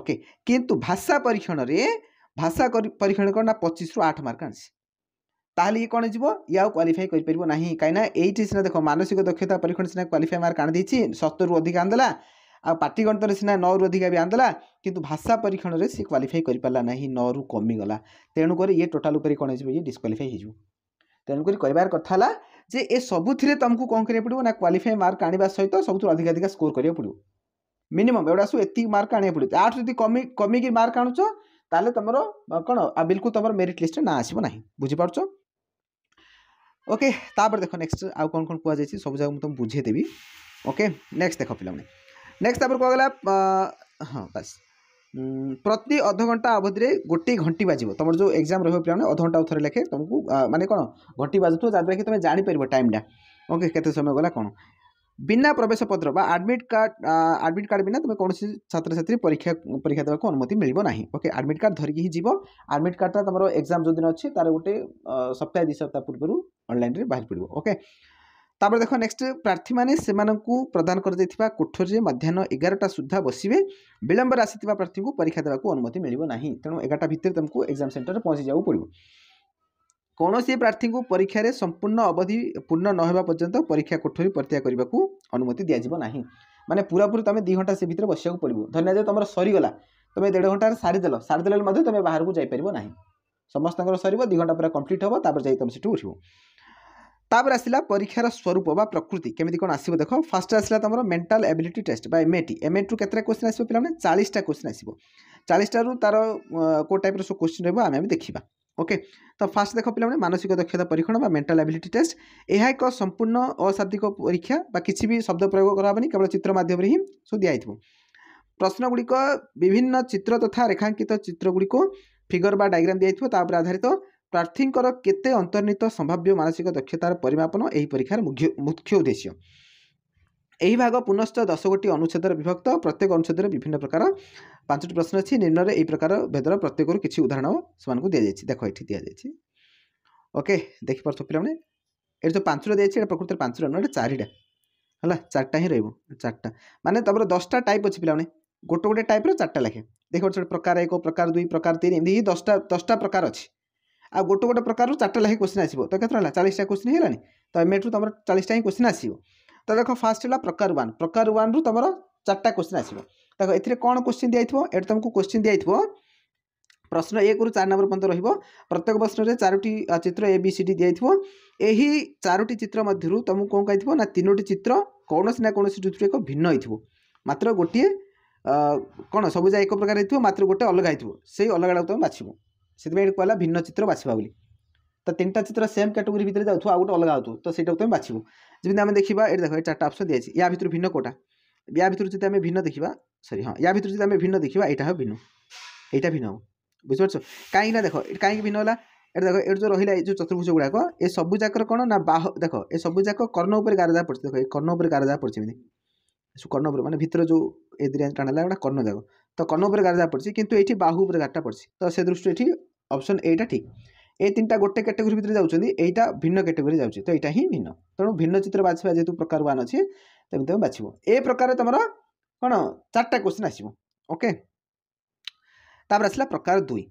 ଓକେ କିନ୍ତୁ ଭାଷା ପରୀକ୍ଷଣରେ ଭାଷା ପରୀକ୍ଷଣ କ'ଣ ନା ପଚିଶରୁ ଆଠ ମାର୍କ ଆଣିଛି ତାହେଲେ ଇଏ କ'ଣ ଯିବ ଇଏ ଆଉ କ୍ୱାଲିଫାଇ କରିପାରିବ ନାହିଁ କାହିଁକିନା ଏଇଠି ସିନା ଦେଖ ମାନସିକ ଦକ୍ଷତା ପରୀକ୍ଷଣ ସିନା କ୍ୱାଲିଫାଇ ମାର୍କ ଆଣିଦେଇଛି ସତରରୁ ଅଧିକା ଆଣିଦେଲା ଆଉ ପାଟି ଗଣିତରେ ସିନା ନଅରୁ ଅଧିକା ବି ଆଣିଦେଲା କିନ୍ତୁ ଭାଷା ପରୀକ୍ଷଣରେ ସେ କ୍ୱାଲିଫାଇ କରିପାରିଲା ନାହିଁ ନଅରୁ କମିଗଲା ତେଣୁକରି ଇଏ ଟୋଟାଲ୍ ଉପରେ କ'ଣ ହେଇଯିବ ଇଏ ଡିସ୍କ୍ୱାଲିଫାଇ ହେଇଯିବ ତେଣୁକରି କହିବାର କଥା ହେଲା যে ଏ ସବୁଥିରେ ତମକୁ କ'ଣ କରିବାକୁ ପଡ଼ିବ ନା କ୍ୱାଲିଫାଏ ମାର୍କ ଆଣିବା ସହିତ ସବୁଥିରୁ ଅଧିକା ଅଧିକା ସ୍କୋର କରିବାକୁ ପଡ଼ିବ ମିନିମମ୍ ଏଗୁଡ଼ା ସବୁ ଏତିକି ମାର୍କ ଆଣିବାକୁ ପଡ଼ିବ ତା'ଠୁ ଯଦି କମି କମିକି ମାର୍କ ଆଣୁଛ ତାହେଲେ ତୁମର କ'ଣ ବିଲକୁଲ ତୁମର ମେରିଟ୍ ଲିଷ୍ଟରେ ନାଁ ଆସିବ ନାହିଁ ବୁଝିପାରୁଛ ଓକେ ତାପରେ ଦେଖ ନେକ୍ସଟ ଆଉ କ'ଣ କ'ଣ କୁହାଯାଇଛି ସବୁ ଜାଗା ମୁଁ ତୁମକୁ ବୁଝେଇଦେବି ଓକେ ନେକ୍ସଟ ଦେଖ ପିଲାମାନେ ନେକ୍ସଟ ତାପରେ କୁହାଗଲା ହଁ ବାସ୍ ପ୍ରତି ଅଧଘଣ୍ଟା ଅବଧିରେ ଗୋଟିଏ ଘଣ୍ଟି ବାଜିବ ତୁମର ଯେଉଁ ଏକ୍ଜାମ୍ ରହିବ ପିଲାମାନେ ଅଧଘଣ୍ଟା ଥରେ ଲେଖେ ତୁମକୁ ମାନେ କ'ଣ ଘଣ୍ଟି ବାଜୁଥିବ ଯାହାଦ୍ୱାରା କି ତୁମେ ଜାଣିପାରିବ ଟାଇମ୍ଟା ଓକେ କେତେ ସମୟ ଗଲା କ'ଣ ବିନା ପ୍ରବେଶ ପତ୍ର ବା ଆଡ଼ମିଟ୍ କାର୍ଡ଼ ଆଡ଼ମିଟ୍ କାର୍ଡ଼ ବିନା ତୁମେ କୌଣସି ଛାତ୍ରଛାତ୍ରୀ ପରୀକ୍ଷା ପରୀକ୍ଷା ଦେବାକୁ ଅନୁମତି ମିଳିବ ନାହିଁ ଓକେ ଆଡ଼ମିଟ୍ କାର୍ଡ଼ ଧରିକି ହିଁ ଯିବ ଆଡ଼ମିଟ୍ କାର୍ଡ଼ଟା ତୁମର ଏକ୍ଜାମ୍ ଯେଉଁଦିନ ଅଛି ତା'ର ଗୋଟେ ସପ୍ତାହେ ଦୁଇ ସପ୍ତାହ ପୂର୍ବରୁ ଅନଲାଇନ୍ରେ ବାହାରି ପଡ଼ିବ ଓକେ ତାପରେ ଦେଖ ନେକ୍ସଟ ପ୍ରାର୍ଥୀମାନେ ସେମାନଙ୍କୁ ପ୍ରଦାନ କରାଯାଇଥିବା କୋଠରୀରେ ମଧ୍ୟାହ୍ନ ଏଗାରଟା ସୁଦ୍ଧା ବସିବେ ବିଳମ୍ବରେ ଆସିଥିବା ପ୍ରାର୍ଥୀଙ୍କୁ ପରୀକ୍ଷା ଦେବାକୁ ଅନୁମତି ମିଳିବ ନାହିଁ ତେଣୁ ଏଗାରଟା ଭିତରେ ତୁମକୁ ଏକ୍ଜାମ୍ ସେଣ୍ଟରରେ ପହଞ୍ଚିଯିବାକୁ ପଡ଼ିବ କୌଣସି ପ୍ରାର୍ଥୀଙ୍କୁ ପରୀକ୍ଷାରେ ସମ୍ପୂର୍ଣ୍ଣ ଅବଧି ପୂର୍ଣ୍ଣ ନ ହେବା ପର୍ଯ୍ୟନ୍ତ ପରୀକ୍ଷା କୋଠରୀ ପରିତ୍ୟାଗ କରିବାକୁ ଅନୁମତି ଦିଆଯିବ ନାହିଁ ମାନେ ପୁରାପୁରି ତୁମେ ଦୁଇ ଘଣ୍ଟା ସେ ଭିତରେ ବସିବାକୁ ପଡ଼ିବ ଧନ୍ୟବାଦ ତୁମର ସରିଗଲା ତୁମେ ଦେଢ଼ ଘଣ୍ଟାରେ ସାରିଦେଲ ସାରିଦେଲେ ମଧ୍ୟ ତୁମେ ବାହାରକୁ ଯାଇପାରିବ ନାହିଁ ସମସ୍ତଙ୍କର ସରିବ ଦୁଇ ଘଣ୍ଟା ପରେ କମ୍ପ୍ଲିଟ୍ ହେବ ତାପରେ ଯାଇ ତୁମେ ସେଠୁ ଉଠିବ তাপরে আসলা পরীক্ষার স্বরূপ বা প্রকৃতি কেমি কোণ আসবে দেখ ফার্স্ট আসলা তোমার মেন্টাল এবিলিটি টেস্ট বা এমএটি এমএটি রু কেতটা কোশ্চিন আসবে পিলানে চাশটা কোশ্চিন আসবে চাশটার তার কেউ টাইপর সব কোশ্চিন রহব আমি আমি দেখা ওকে তো ফার্স্ট দেখ পিলানে মানসিক দক্ষতা পরীক্ষণ বা মেন্টাল এবিলিটি টেস্ট এহা এক সম্পূর্ণ অশাব্দিক পরীক্ষা বা কিছু বি শব্দ প্রয়োগ করা হবনি কেবল চিত্র মাধ্যমে হি সব দিয়া হইব প্রশ্নগুড়িক বিভিন্ন চিত্র তথা রেখাঙ্কিত চিত্রগুড়ি ফিগর বা ডায়াগ্রাম দিয়া তাপরে আধারিত ପ୍ରାର୍ଥୀଙ୍କର କେତେ ଅନ୍ତର୍ନିହିତ ସମ୍ଭାବ୍ୟ ମାନସିକ ଦକ୍ଷତାର ପରିମାପନ ଏହି ପରୀକ୍ଷାର ମୁଖ୍ୟ ମୁଖ୍ୟ ଉଦ୍ଦେଶ୍ୟ ଏହି ଭାଗ ପୁନଶ୍ଚ ଦଶ ଗୋଟି ଅନୁଚ୍ଛେଦରେ ବିଭକ୍ତ ପ୍ରତ୍ୟେକ ଅନୁଚ୍ଛେଦରେ ବିଭିନ୍ନ ପ୍ରକାର ପାଞ୍ଚଟି ପ୍ରଶ୍ନ ଅଛି ନିମ୍ନରେ ଏହି ପ୍ରକାର ଭେଦର ପ୍ରତ୍ୟେକରୁ କିଛି ଉଦାହରଣ ସେମାନଙ୍କୁ ଦିଆଯାଇଛି ଦେଖ ଏଠି ଦିଆଯାଇଛି ଓକେ ଦେଖିପାରୁଛ ପିଲାମାନେ ଏଠି ଯେଉଁ ପାଞ୍ଚଟା ଦିଆଯାଇଛି ଏଇଟା ପ୍ରକୃତରେ ପାଞ୍ଚଟା ନୁହେଁ ଏଇଟା ଚାରିଟା ହେଲା ଚାରିଟା ହିଁ ରହିବ ଚାରିଟା ମାନେ ତମର ଦଶଟା ଟାଇପ୍ ଅଛି ପିଲାମାନେ ଗୋଟେ ଗୋଟେ ଟାଇପ୍ର ଚାରିଟା ଲେଖେ ଦେଖିପାରୁଛ ପ୍ରକାର ଏକ ପ୍ରକାର ଦୁଇ ପ୍ରକାର ତିନି ଏମିତି ହିଁ ଦଶଟା ଦଶଟା ପ୍ରକାର ଅଛି आउँटो गोटो प्रकारहरू चारवटा लाखे क्वेसन आयो त के त चाहिँटा कोसेन होला नि त मेट्रु तु चाहिसटा हिँड क्वेश्चन आयो त देखो फास्ट होला प्रकार वान प्रकार वान् त चारटा क्वेसन आस ए केसन दिइथ्यो एट्टा तमु किन थियो प्रश्न एक र चार नंबर पर्यन्त र प्रत्येक प्रश्नले चारोट चित्र ए वि सिडिड दिइथ्यो यही चारोट चित्र मध्य त मैले थियो तिनोट चित्त कौँस भिन्न होइन मत्र गोटे कन्ट सबुजा एक प्रकार रह मात्र गोटे अलगाह थियो त्यही तुम त ସେଥିପାଇଁ ଏଠି କହିଲା ଭିନ୍ନ ଚିତ୍ର ବାଛିବା ବୋଲି ତ ତିନିଟା ଚିତ୍ର ସେମ୍ କ୍ୟାଟେଗୋରୀ ଭିତରେ ଯାଉଥିବ ଆଉ ଗୋଟେ ଅଲଗା ହେଉଥିବ ତ ସେଇଟାକୁ ତୁମେ ବାଛିବ ଯେମିତି ଆମେ ଦେଖିବା ଏଠି ଦେଖ ଏଠି ଚାରିଟା ଅପସନ୍ ଦିଆଯାଇଛି ୟା ଭିତରୁ ଭିନ୍ନ କେଉଁଟା ୟା ଭିତରୁ ଯଦି ଆମେ ଭିନ୍ନ ଦେଖିବା ସରି ହଁ ୟା ଭିତରୁ ଯଦି ଆମେ ଭିନ୍ନ ଦେଖିବା ଏଇଟା ହେବ ଭିନ୍ନ ଏଇଟା ଭିନ୍ନ ହେବ ବୁଝିପାରୁଛ କାହିଁକିନା ଦେଖ କାହିଁକି ଭିନ୍ନ ହେଲା ଏଠି ଦେଖ ଏଠି ଯେଉଁ ରହିଲା ଏ ଯେଉଁ ଚତୁର୍ଭୁଜ ଗୁଡ଼ାକ ଏ ସବୁ ଯାକର କ'ଣ ନା ବାହ ଦେଖ ଏ ସବୁ ଯାକ କର୍ଣ୍ଣ ଉପରେ ଗାରଦା ପଡ଼ିଛି ଦେଖ ଏ କର୍ଣ୍ଣ ଉପରେ ଗାରଦା ପଡ଼ିଛି ଏମିତି କର୍ଣ୍ଣ ଉପରେ ମାନେ ଭିତରେ ଯେଉଁ ଏ ଦିଟା ଟାଣ ହେଲା ଏଗୁଡ଼ା କର୍ଣ୍ଣ ଯାକ ତ କର୍ଣ୍ଣ ଉପରେ ଗାରଦା ପଡ଼ିଛି କିନ୍ତୁ ଏଇଠି ବାହୁ ଉପରେ ଗାରଟା ପଡ଼ିଛି ତ ସେ ଦୃଷ୍ଟିରୁ ଏଠି ଅପସନ୍ ଏଇଟା ଠିକ୍ এই তিনটা গোটে ক্যাটেগোরি ভিতরে যাচ্ছেন এইটা ভিন্ন ক্যাটেগোরি যাচ্ছে তো এইটা ହିଁ ভিন্ন তেমন ভিন্ন চিত্র বাছবা যেহেতু প্রকার ওয়ান অছি তেমনি তুমি বাছব এ প্রকারে তোমার কোণ চারটা কোশ্চিন আসব ওকে তাপরে আসলা প্রকার দুই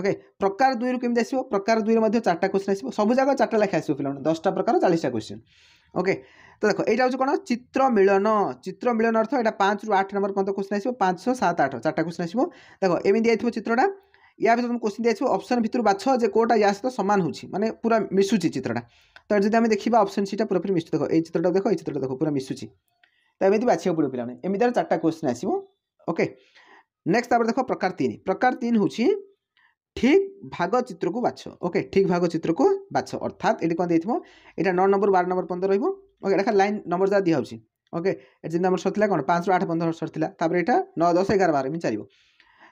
ওকে প্রকার দুই রু কেমি আসব প্রকার দুই মধ্যে চারটা কোশ্চিন আসব সবু জায়গা চারটা লেখা আসব পিলা দশটা প্রকার চালিশটা কোশ্চিন ওকে তো দেখো এইটা হচ্ছে কোণ চিত্র মিলন চিত্র মিলন অর্থ এটা পাঁচ রু আট নম্বর পর্যন্ত কোশ্চিন আসবে পাঁচ ছয় সাত আট চারটা কোশ্চিন আসবে দেখো এমনি দিয়েছিল চিত্রটা ইয়া ভিতরে তুমি কোশ্চিন দিয়েছিল অপশন ভিতর বাছ যে কোটা ইয়া সহ সমান হচ্ছে মানে পুরা মিশুছি চিত্রটা তো যদি আমি দেখিবা অপশন সিটা পুরোপুরি মিশু দেখো এই চিত্রটা দেখো এই চিত্রটা দেখো পুরা মিশুছি তো এমনি বাছিয়া পড়ব পিলানে এমনি চারটা কোশ্চিন আসবে ওকে নেক্সট তারপরে দেখো প্রকার তিন প্রকার তিন হচ্ছে ঠিক ভাগ চিত্রকু বাছ ওকে ঠিক ভাগ চিত্রকু বাছ অর্থাৎ এটি কোণ দিয়ে এটা ন নম্বর বার নম্বর পনেরো রহব ওকে এটা খালি লাইন নম্বর যা দিয়ে হচ্ছে ওকে এটা যেমন আমার সরি কোণ পাঁচরু আট পনেরো সরি তাপরে এটা ন দশ এগারো বার এমনি চালিব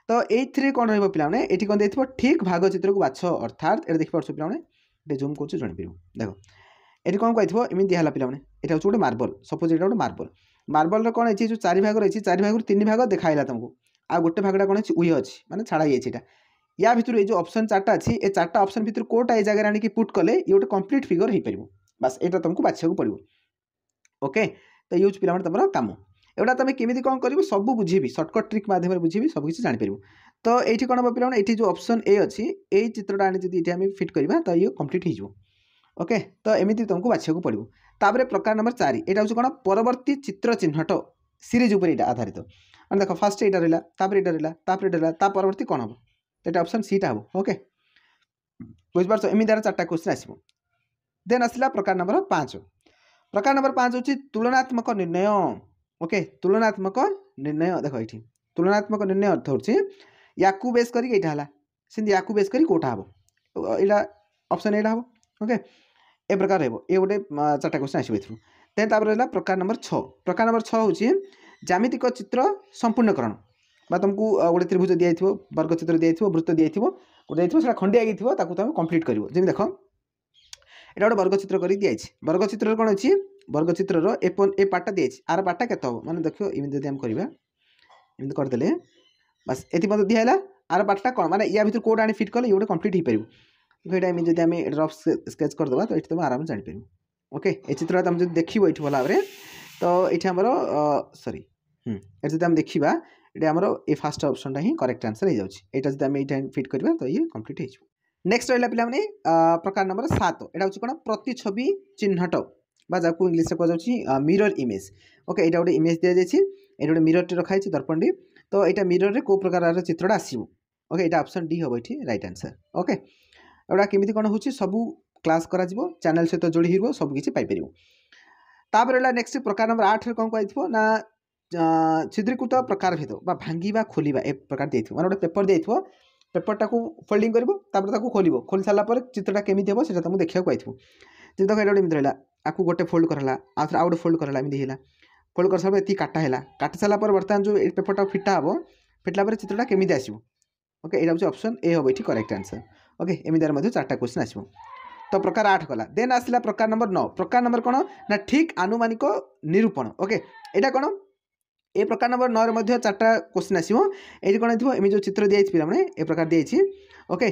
তো এইথিরে কোণ রহব পিলামানে এটি কোণ দিয়ে ঠিক ভাগ চিত্রকু বাছ অর্থাৎ এটা দেখি দেখিপারছ পিলা এটা জুম করছো জনপিব দেখো এটি কোণ কইথিব এমনি দিয়া পিলা পিলামানে এটা হচ্ছে গোটে মার্বল সপোজ এটা গোটে মার্বল মার্বলর কোণ হয়েছে চারি ভাগ রয়েছে চারি ভাগ তিন ভাগ দেখাইলা তোমাকে আর গোটে ভাগটা কোণ হচ্ছে উই অছি মানে ছাড়া হয়েছে এটা ୟା ଭିତରୁ ଏଇ ଯେଉଁ ଅପସନ୍ ଚାରିଟା ଅଛି ଏ ଚାରିଟା ଅପସନ୍ ଭିତରୁ କେଉଁଟା ଏ ଜାଗାରେ ଆଣିକି ପୁଟ୍ କଲେ ଇଏ ଗୋଟେ କମ୍ପ୍ଲିଟ୍ ଫିଗର୍ ହେଇପାରିବ ବାସ୍ ଏଇଟା ତୁମକୁ ବାଛିବାକୁ ପଡ଼ିବ ଓକେ ତ ଇଏ ହେଉଛି ପିଲାମାନେ ତୁମର କାମ ଏଗୁଡ଼ା ତୁମେ କେମିତି କ'ଣ କରିବ ସବୁ ବୁଝିବି ସର୍ଟକଟ୍ ଟ୍ରିକ୍ ମାଧ୍ୟମରେ ବୁଝିବି ସବୁ କିଛି ଜାଣିପାରିବ ତ ଏଇଠି କ'ଣ ହେବ ପିଲାମାନେ ଏଠି ଯେଉଁ ଅପସନ୍ ଏ ଅଛି ଏଇ ଚିତ୍ରଟା ଆଣି ଯଦି ଏଠି ଆମେ ଫିଟ୍ କରିବା ତ ଇଏ କମ୍ପ୍ଲିଟ୍ ହେଇଯିବ ଓକେ ତ ଏମିତି ତୁମକୁ ବାଛିବାକୁ ପଡ଼ିବ ତାପରେ ପ୍ରକାର ନମ୍ବର ଚାରି ଏଇଟା ହେଉଛି କ'ଣ ପରବର୍ତ୍ତୀ ଚିତ୍ର ଚିହ୍ନଟ ସିରିଜ୍ ଉପରେ ଏଇଟା ଆଧାରିତ ମାନେ ଦେଖ ଫାର୍ଷ୍ଟ ଏଇଟା ରହିଲା ତାପରେ ଏଇଟା ରହିଲା ତାପରେ ଏଇଟା ରହିଲା ତା ପରବର୍ତ୍ତୀ କ'ଣ ହେବ त्यो अप्सन सिटा हौ ओके एमि बुझिपर्छ चारटा क्वेशन क्वेसन देन आसला प्रकार नम्बर 5 प्रकार नम्बर 5 हौ तुलनात्मक निर्णय ओके तुलनात्मक निर्णय देखो देख तुलनात्मक निर्णय अर्थ याकु बेस करी केटा हला एटा याकु बेस करी हबो एउटा अप्सन एउटा हबो ओके ए प्रकार ए रह गए चारा क्वेसन आइसु देन त प्रकार नम्बर छम्बर छ चित्र चितुर्णकरण বা তুমକୁ ଗୋଟେ ତ୍ରିଭୁଜ ଦିଆଯାଇଥିବ ବର୍ଗଚିତ୍ର ଦିଆଯାଇଥିବ ବୃତ୍ତ ଦିଆଯାଇଥିବ ଗୋଟେ ଦିଆଯାଇଥିବ ସେଟା ଖଣ୍ଡିଆ ହେଇଥିବ ତାକୁ ତୁମେ କମ୍ପ୍ଲିଟ୍ କରିବ ଯେମିତି ଦେଖ এটা ଗୋଟେ ବର୍ଗଚିତ୍ର କରି দিয়েছি ବର୍ଗଚିତ୍ରର କ'ଣ ଅଛି ବର୍ଗଚିତ୍ରର ଏ ଏ ପାର୍ଟଟା ଦିଆଯାଇଛି ଆର ପାର୍ଟଟା କେତେ ହେବ ମାନେ ଦେଖିବ ଏମିତି ଯଦି ଆମେ କରିବା ଏମିତି କରିଦେଲେ ବାସ୍ ଏଥିମଧ୍ୟ ଦିଆ ହେଲା ଆର ପାର୍ଟଟା କ'ଣ ମାନେ ୟା ଭିତରୁ କେଉଁଟା ଆଣି ଫିଟ୍ କଲେ ଇଏ ଗୋଟେ କମ୍ପ୍ଲିଟ୍ ହେଇପାରିବ ଏଇଟା ଏମିତି ଯଦି ଆମେ ରଫ୍ ସ୍କେଚ୍ କରିଦେବା ତ ଏଠି ତୁମେ ଆରାମରେ ଜାଣିପାରିବ ଓକେ ଏ ଚିତ୍ରଟା ତୁମେ ଯଦି ଦେଖିବ ଏଠି ଭଲ ଭାବରେ ତ ଏଠି ଆମର ସରି ଏଠି ଯଦି ଆମେ ଦେଖିବା এটা আমার ফার্স্ট অপশনটা ଏ ଫାଷ୍ଟ আনসর হয়ে যাচ্ছে এটা যদি আমি এইটা ফিট করি তো ইয়ে কমপ্লিট হয়ে যাব ହେଇଯିବ রহলা পিলা মানে প্রকার নম্বর সাত এটা হচ্ছে କ'ଣ ପ୍ରତିଛବି চিহ্নট বা যাকে ইংলিশে কুয়া যাচ্ছে মিরর ইমেজ ওকে এটা গোটে ইমেজ দিয়ে যাই এটা গোটে মিররটি রখা হয়েছে দর্পণটি তো এটা মিররে কেউ প্রকার চিত্রটা আসব ওকে এটা অপশন ডি হব এটি রাইট আনসর ওকে এটা কমিটি কোণ হচ্ছে সবু ক্লাস করা যাব চ্যানেল সহ জোড়ি হব সবকিছু পাইপার তাপরে নেক্সট প্রকার নম্বর আঠের কম কুয়া না ଛିଦ୍ରୀକୃତ ପ୍ରକାର ଭେଦ ବା ଭାଙ୍ଗିବା ଖୋଲିବା ଏ ପ୍ରକାର ଦେଇଥିବ ମାନେ ଗୋଟେ ପେପର୍ ଦେଇଥିବ ପେପର୍ଟାକୁ ଫୋଲ୍ଡିଂ କରିବ ତାପରେ ତାକୁ ଖୋଲିବ ଖୋଲି ସାରିଲା ପରେ ଚିତ୍ରଟା କେମିତି ହେବ ସେଇଟା ତୁମକୁ ଦେଖିବାକୁ ପାଇଥିବ ଯେମିତି ଦେଖ ଏଇଟା ଗୋଟେ ଏମିତି ରହିଲା ଆକୁ ଗୋଟେ ଫୋଲ୍ଡ କରାହେଲା ଆଉ ଥରେ ଆଉ ଗୋଟେ ଫୋଲ୍ଡ କରାହେଲା ଏମିତି ହେଲା ଫୋଲ୍ଡ କରିସାରିଲା ପରେ ଏତିକି କାଟା ହେଲା କାଟି ସାରିଲା ପରେ ବର୍ତ୍ତମାନ ଯେଉଁ ଏଇ ପେପର୍ଟାକୁ ଫିଟା ହେବ ଫିଟିଲା ପରେ ଚିତ୍ରଟା କେମିତି ଆସିବ ଓକେ ଏଇଟା ହେଉଛି ଅପସନ୍ ଏ ହେବ ଏଠି କରେକ୍ଟ ଆନ୍ସର୍ ଓକେ ଏମିତିରେ ମଧ୍ୟ ଚାରିଟା କ୍ୱେଶ୍ଚିନ୍ ଆସିବ ତ ପ୍ରକାର ଆଠ କଲା ଦେନ୍ ଆସିଲା ପ୍ରକାର ନମ୍ବର ନଅ ପ୍ରକାର ନମ୍ବର କ'ଣ ନା ଠିକ୍ ଆନୁମାନିକ ନିରୂପଣ ଓକେ ଏଇଟା କ'ଣ ଏ ପ୍ରକାର ନମ୍ବର ନଅରେ ମଧ୍ୟ ଚାରିଟା କୋଶ୍ଚିନ୍ ଆସିବ ଏଇଠି କ'ଣ ହେଇଥିବ ଏମିତି ଯେଉଁ ଚିତ୍ର ଦିଆଯାଇଛି ପିଲାମାନେ ଏ ପ୍ରକାର ଦିଆଯାଇଛି ଓକେ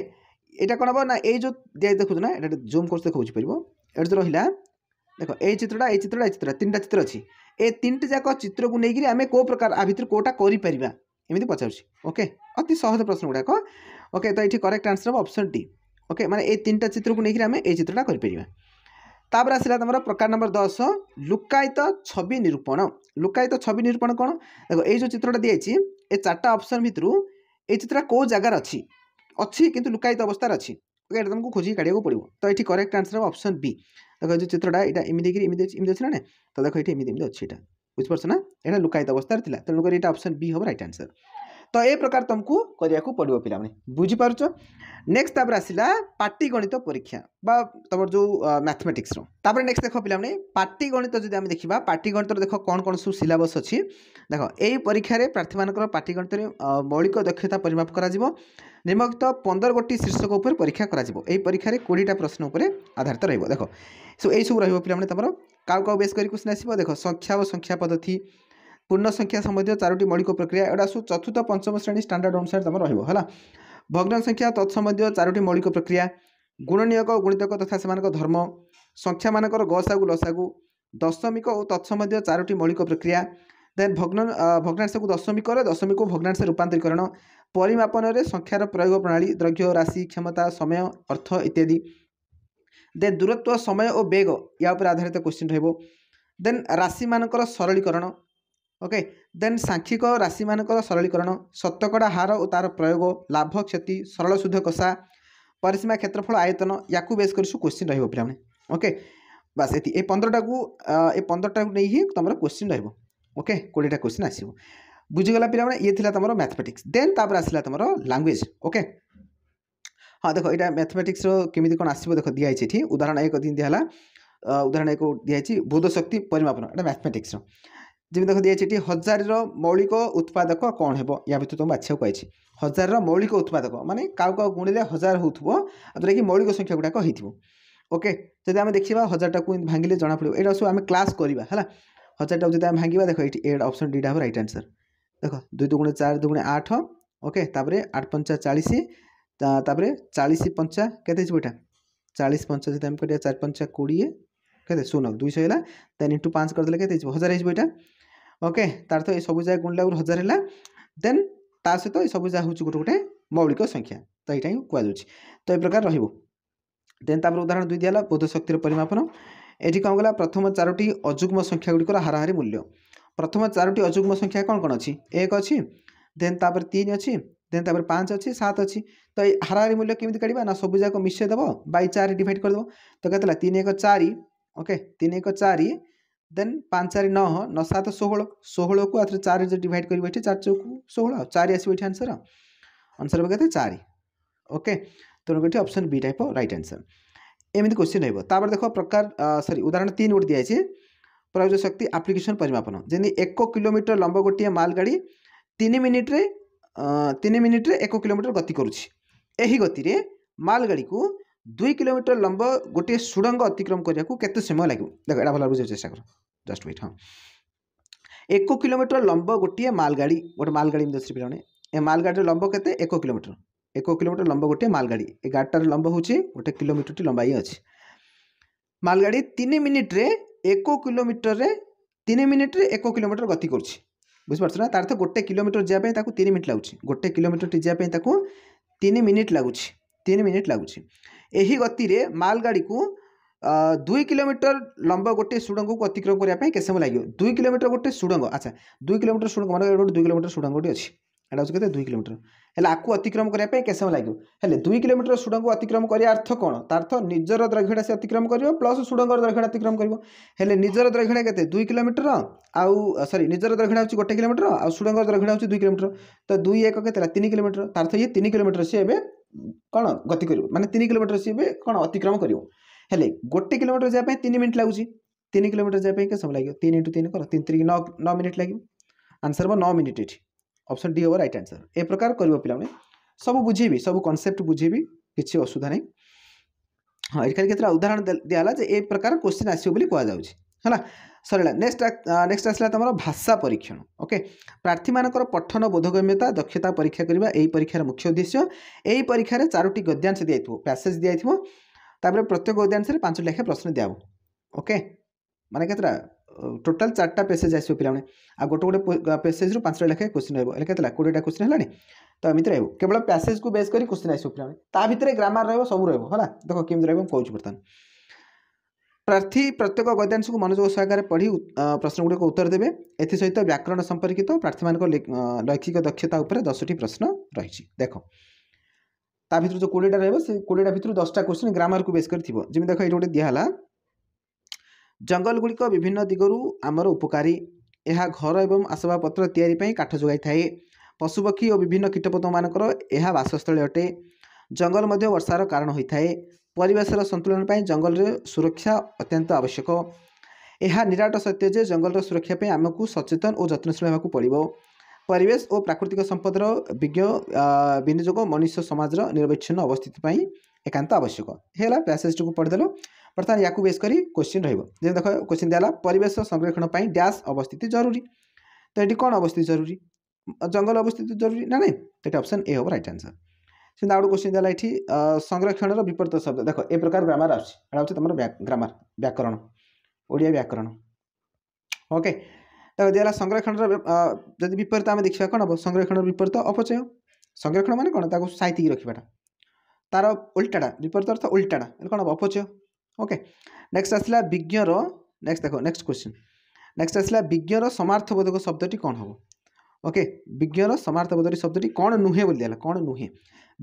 ଏଇଟା କ'ଣ ହେବ ନା ଏଇ ଯେଉଁ ଦିଆଯାଇଛି ଦେଖୁଛୁ ନା ଏଇଟା ଜୁମ୍ କରୁଛି ଦେଖାଉଛି ପାରିବ ଏଠି ତ ରହିଲା ଦେଖ ଏଇ ଚିତ୍ରଟା ଏଇ ଚିତ୍ରଟା ଏଇ ଚିତ୍ର ତିନିଟା ଚିତ୍ର ଅଛି ଏ ତିନିଟି ଯାକ ଚିତ୍ରକୁ ନେଇକରି ଆମେ କେଉଁ ପ୍ରକାର ଆ ଭିତରୁ କେଉଁଟା କରିପାରିବା ଏମିତି ପଚାରୁଛି ଓକେ ଅତି ସହଜ ପ୍ରଶ୍ନ ଗୁଡ଼ାକ ଓକେ ତ ଏଠି କରେକ୍ଟ ଆନ୍ସର୍ ହେବ ଅପସନ୍ ଡି ଓକେ ମାନେ ଏଇ ତିନିଟା ଚିତ୍ରକୁ ନେଇକରି ଆମେ ଏଇ ଚିତ୍ରଟା କରିପାରିବା ତାପରେ ଆସିଲା ତୁମର ପ୍ରକାର ନମ୍ବର ଦଶ ଲୁକାୟିତ ଛବି ନିରୂପଣ ଲୁକାୟିତ ଛବି ନିରୂପଣ କ'ଣ ଦେଖ ଏଇ ଯେଉଁ ଚିତ୍ରଟା ଦିଆଯାଇଛି ଏ ଚାରିଟା ଅପସନ୍ ଭିତରୁ ଏଇ ଚିତ୍ରଟା କେଉଁ ଜାଗାରେ ଅଛି ଅଛି କିନ୍ତୁ ଲୁକାୟିତ ଅବସ୍ଥାରେ ଅଛି ଓକେ ଏଇଟା ତୁମକୁ ଖୋଜିକି କାଢ଼ିବାକୁ ପଡ଼ିବ ତ ଏଠି କରେକ୍ଟ ଆନ୍ସର୍ ହେବ ଅପସନ୍ ବି ଦେଖ ଯେଉଁ ଚିତ୍ରଟା ଏଇଟା ଏମିତି ହେଇକି ଏମିତି ଏମିତି ଅଛି ନା ତ ଦେଖ ଏଠି ଏମିତି ଏମିତି ଅଛି ଏଇଟା ବୁଝିପାରୁଛ ନା ଏଇଟା ଲୁକାୟିତ ଅବସ୍ଥାରେ ଥିଲା ତେଣୁକରି ଏଇଟା ଅପସନ୍ ବି ହେବ ରାଇଟ୍ ଆନ୍ସର୍ ତ ଏ ପ୍ରକାର ତୁମକୁ କରିବାକୁ ପଡ଼ିବ ପିଲାମାନେ ବୁଝିପାରୁଛ ନେକ୍ସଟ ତାପରେ ଆସିଲା ପାଟି ଗଣିତ ପରୀକ୍ଷା ବା ତୁମର ଯେଉଁ ମ୍ୟାଥମେଟିକ୍ସର ତାପରେ ନେକ୍ସଟ ଦେଖ ପିଲାମାନେ ପାଟି ଗଣିତ ଯଦି ଆମେ ଦେଖିବା ପାଟି ଗଣିତର ଦେଖ କ'ଣ କ'ଣ ସବୁ ସିଲାବସ୍ ଅଛି ଦେଖ ଏହି ପରୀକ୍ଷାରେ ପ୍ରାର୍ଥୀମାନଙ୍କର ପାଟି ଗଣିତରେ ମୌଳିକ ଦକ୍ଷତା ପରିମାପ କରାଯିବ ନିମଗ୍ଧ ପନ୍ଦର ଗୋଟି ଶୀର୍ଷକ ଉପରେ ପରୀକ୍ଷା କରାଯିବ ଏହି ପରୀକ୍ଷାରେ କୋଡ଼ିଏଟା ପ୍ରଶ୍ନ ଉପରେ ଆଧାରିତ ରହିବ ଦେଖ ସୋ ଏହିସବୁ ରହିବ ପିଲାମାନେ ତୁମର କାଉ କାଉ ବେସ୍ କରି କୋଶ୍ଚିନ୍ ଆସିବ ଦେଖ ସଂଖ୍ୟା ଓ ସଂଖ୍ୟା ପଦ୍ଧତି ପୂର୍ଣ୍ଣ ସଂଖ୍ୟା ସମ୍ବନ୍ଧୀୟ ଚାରୋଟି ମୌଳିକ ପ୍ରକ୍ରିୟା ଏଗୁଡ଼ା ସବୁ ଚତୁର୍ଥ ପଞ୍ଚମ ଶ୍ରେଣୀ ଷ୍ଟାଣ୍ଡାର୍ଡ ଅନୁସାରେ ତୁମର ରହିବ ହେଲା ଭଗ୍ନ ସଂଖ୍ୟା ତତ୍ସମ୍ବନ୍ଧୀୟ ଚାରୋଟି ମୌଳିକ ପ୍ରକ୍ରିୟା ଗୁଣନୀୟକ ଗୁଣିତକ ତଥା ସେମାନଙ୍କ ଧର୍ମ ସଂଖ୍ୟାମାନଙ୍କର ଗସାଗୁ ଲସାଗୁ ଦଶମିକ ଓ ତତ୍ସମ୍ବନ୍ଧୀୟ ଚାରୋଟି ମୌଳିକ ପ୍ରକ୍ରିୟା ଦେନ୍ ଭଗ୍ନ ଭଗ୍ନାଂଶକୁ ଦଶମିକର ଦଶମିକୁ ଭଗ୍ନାଂଶ ରୂପାନ୍ତରୀକରଣ ପରିମାପନରେ ସଂଖ୍ୟାର ପ୍ରୟୋଗ ପ୍ରଣାଳୀ ଦ୍ରବ୍ୟ ରାଶି କ୍ଷମତା ସମୟ ଅର୍ଥ ଇତ୍ୟାଦି ଦେନ୍ ଦୂରତ୍ୱ ସମୟ ଓ ବେଗ ୟା ଉପରେ ଆଧାରିତ କ୍ୱେଶ୍ଚିନ୍ ରହିବ ଦେନ୍ ରାଶିମାନଙ୍କର ସରଳୀକରଣ ଓକେ ଦେନ୍ ସାଂଖ୍ୟିକ ରାଶିମାନଙ୍କର ସରଳୀକରଣ ଶତକଡ଼ା ହାର ଓ ତା'ର ପ୍ରୟୋଗ ଲାଭ କ୍ଷତି ସରଳ ସୁଧ କଷା ପରିସୀମା କ୍ଷେତ୍ରଫଳ ଆୟତନ ୟାକୁ ବେସ୍ କରିଛୁ କୋଶ୍ଚିନ୍ ରହିବ ପିଲାମାନେ ଓକେ ବାସ୍ ଏତି ଏ ପନ୍ଦରଟାକୁ ଏ ପନ୍ଦରଟାକୁ ନେଇ ହିଁ ତୁମର କୋଶ୍ଚିନ୍ ରହିବ ଓକେ କୋଡ଼ିଏଟା କୋଶ୍ଚିନ୍ ଆସିବ ବୁଝିଗଲା ପିଲାମାନେ ଇଏ ଥିଲା ତୁମର ମ୍ୟାଥମେଟିକ୍ସ ଦେନ୍ ତା'ପରେ ଆସିଲା ତୁମର ଲାଙ୍ଗୁଏଜ୍ ଓକେ ହଁ ଦେଖ ଏଇଟା ମ୍ୟାଥମେଟିକ୍ସର କେମିତି କ'ଣ ଆସିବ ଦେଖ ଦିଆହେଇଛି ଏଠି ଉଦାହରଣ ଏକ ଦିନ ଦିଆହେଲା ଉଦାହରଣ ଏକ ଦିଆହେଇଛି ବୋଧ ଶକ୍ତି ପରିମାପନ ଏଇଟା ମ୍ୟାଥମେଟିକ୍ସର ଯେମିତି ଦେଖ ଦିଆଯାଇଛି ଏଠି ହଜାରର ମୌଳିକ ଉତ୍ପାଦକ କ'ଣ ହେବ ୟା ଭିତରୁ ତୁମକୁ ବାଛିବାକୁ କହିଛି ହଜାରର ମୌଳିକ ଉତ୍ପାଦକ ମାନେ କାଉ କାଉ ଗୁଣିଲେ ହଜାର ହେଉଥିବ ଆଉ ଯେଉଁଟାକି ମୌଳିକ ସଂଖ୍ୟା ଗୁଡ଼ାକ ହେଇଥିବ ଓକେ ଯଦି ଆମେ ଦେଖିବା ହଜାରଟାକୁ ଭାଙ୍ଗିଲେ ଜଣାପଡ଼ିବ ଏଇଟା ସବୁ ଆମେ କ୍ଲାସ୍ କରିବା ହେଲା ହଜାରଟାକୁ ଯଦି ଆମେ ଭାଙ୍ଗିବା ଦେଖ ଏଇଠି ଏଡ଼ ଅପସନ୍ ଦୁଇଟା ହେବ ରାଇଟ୍ ଆନ୍ସର୍ ଦେଖ ଦୁଇ ଦୁଗୁଣେ ଚାରି ଦୁଗୁଣେ ଆଠ ଓକେ ତାପରେ ଆଠ ପଞ୍ଚା ଚାଳିଶ ତାପରେ ଚାଳିଶ ପଞ୍ଚା କେତେ ଯିବ ଏଇଟା ଚାଳିଶ ପଞ୍ଚା ଯଦି ଆମେ କରିବା ଚାରି ପଞ୍ଚା କୋଡ଼ିଏ କେତେ ଶୂନ ଦୁଇଶହ ହେଲା ଦେନ୍ ଇଣ୍ଟୁ ପାଞ୍ଚ କରିଦେଲେ କେତେ ହେଇଯିବ ହଜାର ହେଇଯିବ ଏଇଟା ଓକେ ତାର ତ ଏ ସବୁ ଯାକ ଗୁଣିଲା ବେଳକୁ ହଜାର ହେଲା ଦେନ୍ ତା ସହିତ ଏ ସବୁ ଯାହା ହେଉଛି ଗୋଟେ ଗୋଟେ ମୌଳିକ ସଂଖ୍ୟା ତ ଏଇଟା ହିଁ କୁହାଯାଉଛି ତ ଏ ପ୍ରକାର ରହିବ ଦେନ୍ ତାପରେ ଉଦାହରଣ ଦୁଇ ଦିଆହେଲା ବୋଧ ଶକ୍ତିର ପରିମାପନ ଏଠି କ'ଣ କଲା ପ୍ରଥମ ଚାରୋଟି ଅଯୁଗ୍ମ ସଂଖ୍ୟା ଗୁଡ଼ିକର ହାରାହାରି ମୂଲ୍ୟ ପ୍ରଥମ ଚାରୋଟି ଅଯୁଗ୍ମ ସଂଖ୍ୟା କ'ଣ କ'ଣ ଅଛି ଏକ ଅଛି ଦେନ୍ ତାପରେ ତିନି ଅଛି ଦେନ୍ ତାପରେ ପାଞ୍ଚ ଅଛି ସାତ ଅଛି ତ ଏଇ ହାରାହାରି ମୂଲ୍ୟ କେମିତି କାଢ଼ିବା ନା ସବୁ ଯାକ ମିଶାଇ ଦେବ ବାଇ ଚାରି ଡିଭାଇଡ଼ କରିଦେବ ତ କେତେ ହେଲା ତିନି ଏକ ଚାରି ଓକେ ତିନି ଏକ ଚାରି দেন ପାଞ୍ଚ ଚାରି ନଅ ନଅ ସାତ ଷୋହଳ ଷୋହଳକୁ ଆଉଥରେ ଚାରିରେ ଡିଭାଇଡ଼ କରିବ ଏଠି ଚାରି ଚଉକୁ ଷୋହଳ ଆଉ ଚାରି ଆସିବ ଏଠି ଆନ୍ସର ଆନ୍ସର ହେବ କେତେ ଚାରି ଓକେ ତେଣୁ ଏଠି option B type right answer ଏମିତି କ୍ୱେଶ୍ଚିନ୍ ରହିବ ତାପରେ ଦେଖ ପ୍ରକାର ସରି ଉଦାହରଣ ତିନି ଗୋଟେ ଦିଆଯାଇଛି ପ୍ରୟୋଜ ଶକ୍ତି ଆପ୍ଲିକେସନ୍ ପରିମାପନ ଯେମିତି ଏକ କିଲୋମିଟର ଲମ୍ବ ଗୋଟିଏ ମାଲଗାଡ଼ି ତିନି ମିନିଟ୍ରେ ତିନି ମିନିଟ୍ରେ ଏକ କିଲୋମିଟର ଗତି କରୁଛି ଏହି ଗତିରେ ମାଲଗାଡ଼ିକୁ ଦୁଇ କିଲୋମିଟର ଲମ୍ବ ଗୋଟିଏ ସୁଡ଼ଙ୍ଗ ଅତିକ୍ରମ କରିବାକୁ କେତେ ସମୟ ଲାଗିବ ଦେଖ ଏଇଟା ଭଲ ବୁଝିବାକୁ ଚେଷ୍ଟା କର ଜଷ୍ଟ ୱେଟ୍ ହଁ ଏକ କିଲୋମିଟର ଲମ୍ବ ଗୋଟିଏ ମାଲଗାଡ଼ି ଗୋଟେ ମାଲଗାଡ଼ି ଏମିତି ଅଛି ପିଲାମାନେ ଏ ମାଲଗାଡ଼ିର ଲମ୍ବ କେତେ ଏକ କିଲୋମିଟର ଏକ କିଲୋମିଟର ଲମ୍ବ ଗୋଟିଏ ମାଲଗାଡ଼ି ଏ ଗାଡ଼ିଟାର ଲମ୍ବ ହେଉଛି ଗୋଟେ କିଲୋମିଟରଟି ଲମ୍ବା ହିଁ ଅଛି ମାଲଗାଡ଼ି ତିନି ମିନିଟ୍ରେ ଏକ କିଲୋମିଟରରେ ତିନି ମିନିଟ୍ରେ ଏକ କିଲୋମିଟର ଗତି କରୁଛି ବୁଝିପାରୁଛ ନା ତା'ର ତ ଗୋଟେ କିଲୋମିଟର ଯିବା ପାଇଁ ତାକୁ ତିନି ମିନିଟ୍ ଲାଗୁଛି ଗୋଟେ କିଲୋମିଟରଟି ଯିବା ପାଇଁ ତାକୁ ତିନି ମିନିଟ୍ ଲାଗୁଛି ତିନି ମିନିଟ୍ ଲାଗୁଛି ଏହି ଗତିରେ ମାଲଗାଡ଼ିକୁ দুই কিলোমিটার লম্ব গোটে সুড়ঙ্গকে অতিক্রম করা কে সময় লাগবে দুই কিলোমিটার গোটে সুড়ঙ্গ আচ্ছা দুই কিলোমিটার সুড়ঙ্গ মানে গোটে দুই কিলোমিটার সুড়ঙ্গটি অছি এটা হচ্ছে কেতে দুই কিলোমিটার হলে আকু অতিক্রম করা কে সময় লাগবে হলে দুই কিলোমিটার সুড়ঙ্গ অতিক্রম করার অর্থ কোণ তার অর্থ নিজের দ্রঘিড়া সে অতিক্রম করব প্লস সুড়ঙ্গর দ্রঘিড়া অতিক্রম করব হলে নিজের দ্রঘিড়া কেতে দুই কিলোমিটার আউ সরি নিজের দ্রঘিড়া হচ্ছে গোটে কিলোমিটার আর সুড়ঙ্গর দ্রঘিড়া হচ্ছে দুই কিলোমিটার তো দুই এক কেতে তিন কিলোমিটার তার অর্থ ইয়ে তিন কিলোমিটার সি এবে কোণ গতি করব মানে তিন কিলোমিটার সি এবে কোণ অতিক্রম করব ହେଲେ ଗୋଟେ କିଲୋମିଟର ଯିବା ପାଇଁ ତିନି ମିନିଟ୍ ଲାଗୁଛି ତିନି କିଲୋମିଟର ଯିବା ପାଇଁ କେତେ ସମୟ ଲାଗିବ ତିନି ଇଣ୍ଟୁ ତିନି କର ତିନି ତିରିକି ନଅ ନଅ ମିନିଟ୍ ଲାଗିବ ଆନ୍ସର୍ ହେବ ନଅ ମିନିଟ୍ ଏଠି ଅପସନ୍ ଡି ହେବ ରାଇଟ୍ ଆନ୍ସର୍ ଏ ପ୍ରକାର କରିବ ପିଲାମାନେ ସବୁ ବୁଝେଇବି ସବୁ କନସେପ୍ଟ ବୁଝେଇବି କିଛି ଅସୁବିଧା ନାହିଁ ହଁ ଏଠି ଖାଲି କେତେଟା ଉଦାହରଣ ଦିଆହେଲା ଯେ ଏ ପ୍ରକାର କୋଶ୍ଚିନ୍ ଆସିବ ବୋଲି କୁହାଯାଉଛି ହେଲା ସରିଲା ନେକ୍ସଟ ନେକ୍ସଟ ଆସିଲା ତୁମର ଭାଷା ପରୀକ୍ଷଣ ଓକେ ପ୍ରାର୍ଥୀମାନଙ୍କର ପଠନ ବୋଧଗମ୍ୟତା ଦକ୍ଷତା ପରୀକ୍ଷା କରିବା ଏହି ପରୀକ୍ଷାର ମୁଖ୍ୟ ଉଦ୍ଦେଶ୍ୟ ଏହି ପରୀକ୍ଷାରେ ଚାରୋଟି ଗଦ୍ୟାଂଶ ଦିଆଯାଇଥିବ ପ୍ୟାସେଜ୍ ଦିଆଯାଇଥିବ ତାପରେ ପ୍ରତ୍ୟେକ ଗଦ୍ୟାଂଶରେ ପାଞ୍ଚଟି ଲେଖା ପ୍ରଶ୍ନ ଦିଆହେବ ଓକେ ମାନେ କେତେଟା ଟୋଟାଲ ଚାରିଟା ପେସେଜ୍ ଆସିବ ପିଲାମାନେ ଆଉ ଗୋଟେ ଗୋଟେ ପେସେଜ୍ରୁ ପାଞ୍ଚଟା ଲେଖାଏଁ କୋଶ୍ଚିନ୍ ରହିବ ହେଲେ କେତେଟା କୋଡ଼ିଏଟା କୋଶ୍ଚିନ୍ ହେଲାଣି ତ ଏମିତି ରହିବ କେବଳ ପ୍ୟାସେଜ୍କୁ ବେସ୍ କରି କୋଶ୍ଚିନ୍ ଆସିବ ପିଲାମାନେ ତା ଭିତରେ ଗ୍ରାମାର ରହିବ ସବୁ ରହିବ ହେଲା ଦେଖ କେମିତି ରହିବ ମୁଁ କହୁଛି ବର୍ତ୍ତମାନ ପ୍ରାର୍ଥୀ ପ୍ରତ୍ୟେକ ଗଦ୍ୟାଂଶକୁ ମନୋଯୋଗ ସହକାରେ ପଢ଼ି ପ୍ରଶ୍ନଗୁଡ଼ିକ ଉତ୍ତର ଦେବେ ଏଥିସହିତ ବ୍ୟାକରଣ ସମ୍ପର୍କିତ ପ୍ରାର୍ଥୀମାନଙ୍କ ଲୈକ୍ଷିକ ଦକ୍ଷତା ଉପରେ ଦଶଟି ପ୍ରଶ୍ନ ରହିଛି ଦେଖ ତା ଭିତରୁ ଯେଉଁ କୋଡ଼ିଏଟା ରହିବ ସେ କୋଡ଼ିଏଟା ଭିତରୁ ଦଶଟା କୋଶ୍ଚିନ୍ ଗ୍ରାମରକୁ ବେସ୍ କରିଥିବ ଯେମିତି ଦେଖ ଏଇଠି ଗୋଟେ ଦିଆହେଲା ଜଙ୍ଗଲ ଗୁଡ଼ିକ ବିଭିନ୍ନ ଦିଗରୁ ଆମର ଉପକାରୀ ଏହା ଘର ଏବଂ ଆସବାବପତ୍ର ତିଆରି ପାଇଁ କାଠ ଯୋଗାଇଥାଏ ପଶୁପକ୍ଷୀ ଓ ବିଭିନ୍ନ କୀଟପତଙ୍ଗମାନଙ୍କର ଏହା ବାସସ୍ଥଳୀ ଅଟେ ଜଙ୍ଗଲ ମଧ୍ୟ ବର୍ଷାର କାରଣ ହୋଇଥାଏ ପରିବେଶର ସନ୍ତୁଳନ ପାଇଁ ଜଙ୍ଗଲରେ ସୁରକ୍ଷା ଅତ୍ୟନ୍ତ ଆବଶ୍ୟକ ଏହା ନିରାଟ ସତ୍ୟ ଯେ ଜଙ୍ଗଲର ସୁରକ୍ଷା ପାଇଁ ଆମକୁ ସଚେତନ ଓ ଯତ୍ନଶୀଳ ହେବାକୁ ପଡ଼ିବ परिवेश ओ प्राकृतिक सम्पदर विज्ञ विनियोग मनुष्य समाज र अवस्थित अवस्थितिपूर्ण एकान्त आवश्यक एसेज टू देलो बर्तन याकु बेस गरी क्वन रहेको जे देख देला परिवेश संरक्षण पनि ड्यास अवस्थित जरुरी ती अवस्थित जरुरी जङ्गल अवस्थित जरुरी नै त अप्सन ए हो राइट आन्सर त्यो आउड क्वेसन देला एठी संरक्षण र विपरीत शब्द देख ए प्रकार ग्रामार आउँछ त्या ग्रामर व्याकरण ओडिया व्याकरण ओके ତାକୁ ଦିଆଗଲା ସଂରକ୍ଷଣର ଯଦି ବିପରୀତ ଆମେ ଦେଖିବା କ'ଣ ହେବ ସଂରକ୍ଷଣର ବିପରୀତ ଅପଚୟ ସଂରକ୍ଷଣ ମାନେ କ'ଣ ତାକୁ ସାଇତିକି ରଖିବାଟା ତାର ଓଲଟାଟା ବିପରୀତ ଅର୍ଥ ଓଲଟାଟା ହେଲେ କ'ଣ ହେବ ଅପଚୟ ଓକେ ନେକ୍ସଟ ଆସିଲା ବିଜ୍ଞର ନେକ୍ସଟ ଦେଖ ନେକ୍ସଟ କ୍ୱେଶ୍ଚିନ୍ ନେକ୍ସଟ ଆସିଲା ବିଜ୍ଞର ସମାର୍ଥବୋଧକ ଶବ୍ଦଟି କ'ଣ ହେବ ଓକେ ବିଜ୍ଞର ସମାର୍ଥବୋଧକ ଶବ୍ଦଟି କ'ଣ ନୁହେଁ ବୋଲି ହେଲା କ'ଣ ନୁହେଁ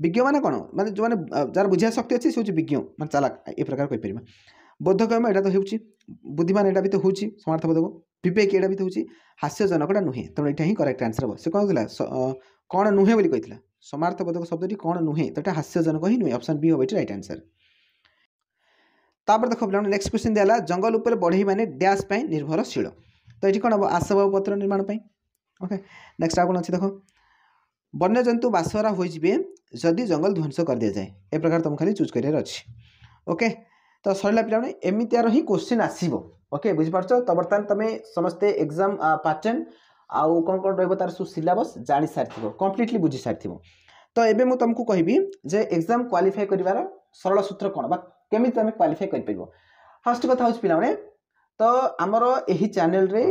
ବିଜ୍ଞ ମାନେ କ'ଣ ମାନେ ଯେଉଁମାନେ ଯାହାର ବୁଝିବା ଶକ୍ତି ଅଛି ସେ ହେଉଛି ବିଜ୍ଞ ମାନେ ଚାଲାକ ଏ ପ୍ରକାର କହିପାରିବା ବୋଧଗମ୍ୟ ଏଇଟା ତ ହେଉଛି ବୁଦ୍ଧିମାନ ଏଇଟା ବି ତ ହେଉଛି ସମାର୍ଥବୋଧକ ବିବେକ ଏଇଟା ବି ହେଉଛି ହାସ୍ୟଜନକଟା ନୁହେଁ ତେଣୁ ଏଇଟା ହିଁ କରେକ୍ଟ ଆନ୍ସର୍ ହେବ ସେ କ'ଣ କହିଲା କ'ଣ ନୁହେଁ ବୋଲି କହିଥିଲା ସମାର୍ଥବୋଧକ ଶବ୍ଦଟି କ'ଣ ନୁହେଁ ତ ଏଇଟା ହାସ୍ୟଜନକ ହିଁ ନୁହେଁ ଅପସନ୍ ବି ହେବ ଏଇଟା ରାଇଟ୍ ଆନ୍ସର୍ ତାପରେ ଦେଖ ପିଲାମାନେ ନେକ୍ସଟ କ୍ୱେଶ୍ଚିନ୍ ଦିଆଲା ଜଙ୍ଗଲ ଉପରେ ବଢ଼େଇ ମାନେ ଡ୍ୟାସ୍ ପାଇଁ ନିର୍ଭରଶୀଳ ତ ଏଇଠି କ'ଣ ହେବ ଆସବାବପତ୍ର ନିର୍ମାଣ ପାଇଁ ଓକେ ନେକ୍ସଟ ଆଉ କ'ଣ ଅଛି ଦେଖ ବନ୍ୟଜନ୍ତୁ ବାସହରା ହୋଇଯିବେ ଯଦି ଜଙ୍ଗଲ ଧ୍ୱଂସ କରିଦିଆଯାଏ ଏ ପ୍ରକାର ତୁମକୁ ଖାଲି ଚୁଜ୍ କରିବାର ଅଛି ଓକେ ତ ସରିଲା ପିଲାମାନେ ଏମିତିଆର ହିଁ କ୍ୱେଶ୍ଚିନ୍ ଆସିବ ওকে বুঝিপারছ তো বর্তমানে তুমি সমস্তে এক্সাম প্যাটর্ন আউ কম কম রহব তার সু সিলাবস জানি সারিথিব কমপ্লিটলি বুঝি সারিথিব তো এবে মু তোমাকে কহিবি যে এক্সাম কোয়ালিফাই করিবার সরল সূত্র কোন বা কেমিতি তুমি কোয়ালিফাই করি পারিব ফার্স্ট কথা হচ্ছে পিলামানে তো আমার এই চ্যানেল রে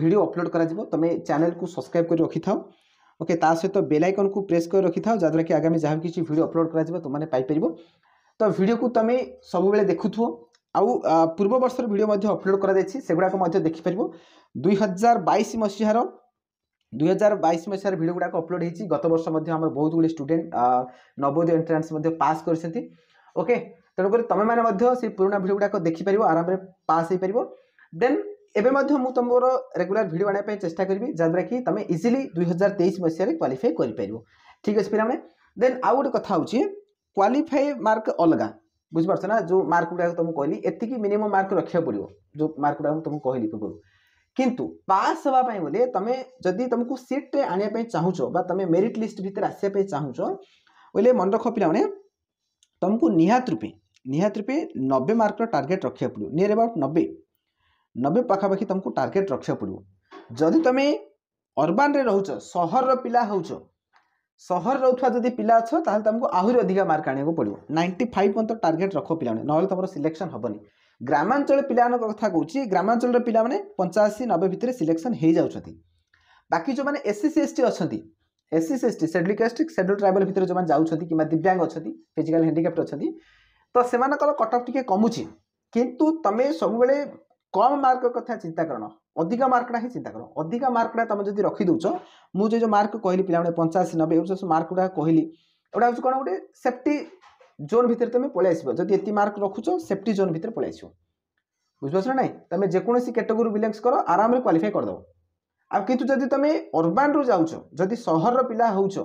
ভিডিও অপলোড করা যাব তুমি চ্যানেল কু সবসক্রাইব করে রাখি থাও ওকে তা সহিত বেল আইকন কু প্রেস করে রাখি থাও যাদ্বারা কি আগামী যা কিছু ভিডিও অপলোড করা যাব তোমাদের পাইপারিব তো ভিডিও কু তুমি সবুলে দেখুথুব ଆଉ ପୂର୍ବ ବର୍ଷର ଭିଡ଼ିଓ ମଧ୍ୟ ଅପଲୋଡ଼ କରାଯାଇଛି ସେଗୁଡ଼ାକ ମଧ୍ୟ ଦେଖିପାରିବ ଦୁଇହଜାର ବାଇଶ ମସିହାର ଦୁଇହଜାର ବାଇଶ ମସିହାର ଭିଡ଼ିଓ ଗୁଡ଼ାକ ଅପଲୋଡ଼ ହେଇଛି ଗତ ବର୍ଷ ମଧ୍ୟ ଆମର ବହୁତ ଗୁଡ଼ିଏ ଷ୍ଟୁଡେଣ୍ଟ ନବୋଦୟ ଏଣ୍ଟ୍ରାନ୍ସ ମଧ୍ୟ ପାସ୍ କରିଛନ୍ତି ଓକେ ତେଣୁକରି ତୁମେମାନେ ମଧ୍ୟ ସେ ପୁରୁଣା ଭିଡ଼ିଓ ଗୁଡ଼ାକ ଦେଖିପାରିବ ଆରାମରେ ପାସ୍ ହେଇପାରିବ ଦେନ୍ ଏବେ ମଧ୍ୟ ମୁଁ ତୁମର ରେଗୁଲାର ଭିଡ଼ିଓ ଆଣିବା ପାଇଁ ଚେଷ୍ଟା କରିବି ଯାହାଦ୍ୱାରା କି ତୁମେ ଇଜିଲି ଦୁଇହଜାର ତେଇଶ ମସିହାରେ କ୍ୱାଲିଫାଏ କରିପାରିବ ଠିକ୍ ଅଛି ପିଲାମାନେ ଦେନ୍ ଆଉ ଗୋଟେ କଥା ହେଉଛି କ୍ୱାଲିଫାଏ ମାର୍କ ଅଲଗା বুঝিপারছ না যে মার্ক গুড়া তোমাকে কহিলি এতিকি মিনিমম মার্ক রক্ষা পড়ব যে মার্ক গুড়া তোমাকে কহিলি পূর্ব কিন্তু পাস হওয়া বলে তুমি যদি তোমাকে সিট্রে আনিয়া চাহুছ বা তুমি মেরিট লিস্ট ভিতরে আসা চাহুছ বলে মনে রখ পিলা तुमको निहात रूपे निहात रूपे नब्बे मार्क टार्गेट रखा पड़ो नियर अबाउट नब्बे नब्बे पखापाखि तुमको टार्गेट रखा पड़ो जदि तुम अर्बान रे रोच सहर पिला हो ସହର ରହୁଥିବା ଯଦି ପିଲା ଅଛ ତାହେଲେ ତୁମକୁ ଆହୁରି ଅଧିକା ମାର୍କ ଆଣିବାକୁ ପଡ଼ିବ ନାଇଣ୍ଟି ଫାଇଭ୍ ପର୍ଯ୍ୟନ୍ତ ଟାର୍ଗେଟ୍ ରଖ ପିଲାମାନେ ନହେଲେ ତୁମର ସିଲେକ୍ସନ୍ ହେବନି ଗ୍ରାମାଞ୍ଚଳ ପିଲାମାନଙ୍କ କଥା କହୁଛି ଗ୍ରାମାଞ୍ଚଳର ପିଲାମାନେ ପଞ୍ଚାଅଶୀ ନବେ ଭିତରେ ସିଲେକ୍ସନ୍ ହେଇଯାଉଛନ୍ତି ବାକି ଯେଉଁମାନେ S C C S T ଅଛନ୍ତି S C S T schedule caste schedule tribal ଭିତରେ ଯେଉଁମାନେ ଯାଉଛନ୍ତି କିମ୍ବା ଦିବ୍ୟାଙ୍ଗ ଅଛନ୍ତି ଫିଜିକାଲ୍ ହ୍ୟାଣ୍ଡିକ୍ୟାପ୍ଟ ଅଛନ୍ତି ତ ସେମାନଙ୍କର କଟଅଫ୍ ଟିକେ କମୁଛି କିନ୍ତୁ ତୁମେ ସବୁବେଳେ କମ୍ ମାର୍କ କଥା ଚିନ୍ତା କରଣ ଅଧିକା ମାର୍କଟା ହିଁ ଚିନ୍ତା କର ଅଧିକା ମାର୍କଟା ତୁମେ ଯଦି ରଖିଦେଉଛ ମୁଁ ଯେ ଯେଉଁ ମାର୍କ କହିଲି ପିଲାମାନେ ପଞ୍ଚାଅଶୀ ନବେ ଏଗୁଡ଼ା ସବୁ ମାର୍କ ଗୁଡ଼ା କହିଲି ଏଗୁଡ଼ା ହେଉଛି କ'ଣ ଗୋଟେ ସେଫ୍ଟି ଜୋନ୍ ଭିତରେ ତୁମେ ପଳେଇ ଆସିବ ଯଦି ଏତିକି ମାର୍କ ରଖୁଛ ସେଫ୍ଟି ଜୋନ୍ ଭିତରେ ପଳେଇ ଆସିବ ବୁଝିପାରୁଛ ନା ନାହିଁ ତୁମେ ଯେକୌଣସି କ୍ୟାଟେଗୋରୀ ବିଲଙ୍ଗସ୍ କର ଆରାମରେ କ୍ୱାଲିଫାଏ କରିଦେବ ଆଉ କିନ୍ତୁ ଯଦି ତୁମେ ଅର୍ବାନ୍ରୁ ଯାଉଛ ଯଦି ସହରର ପିଲା ହେଉଛ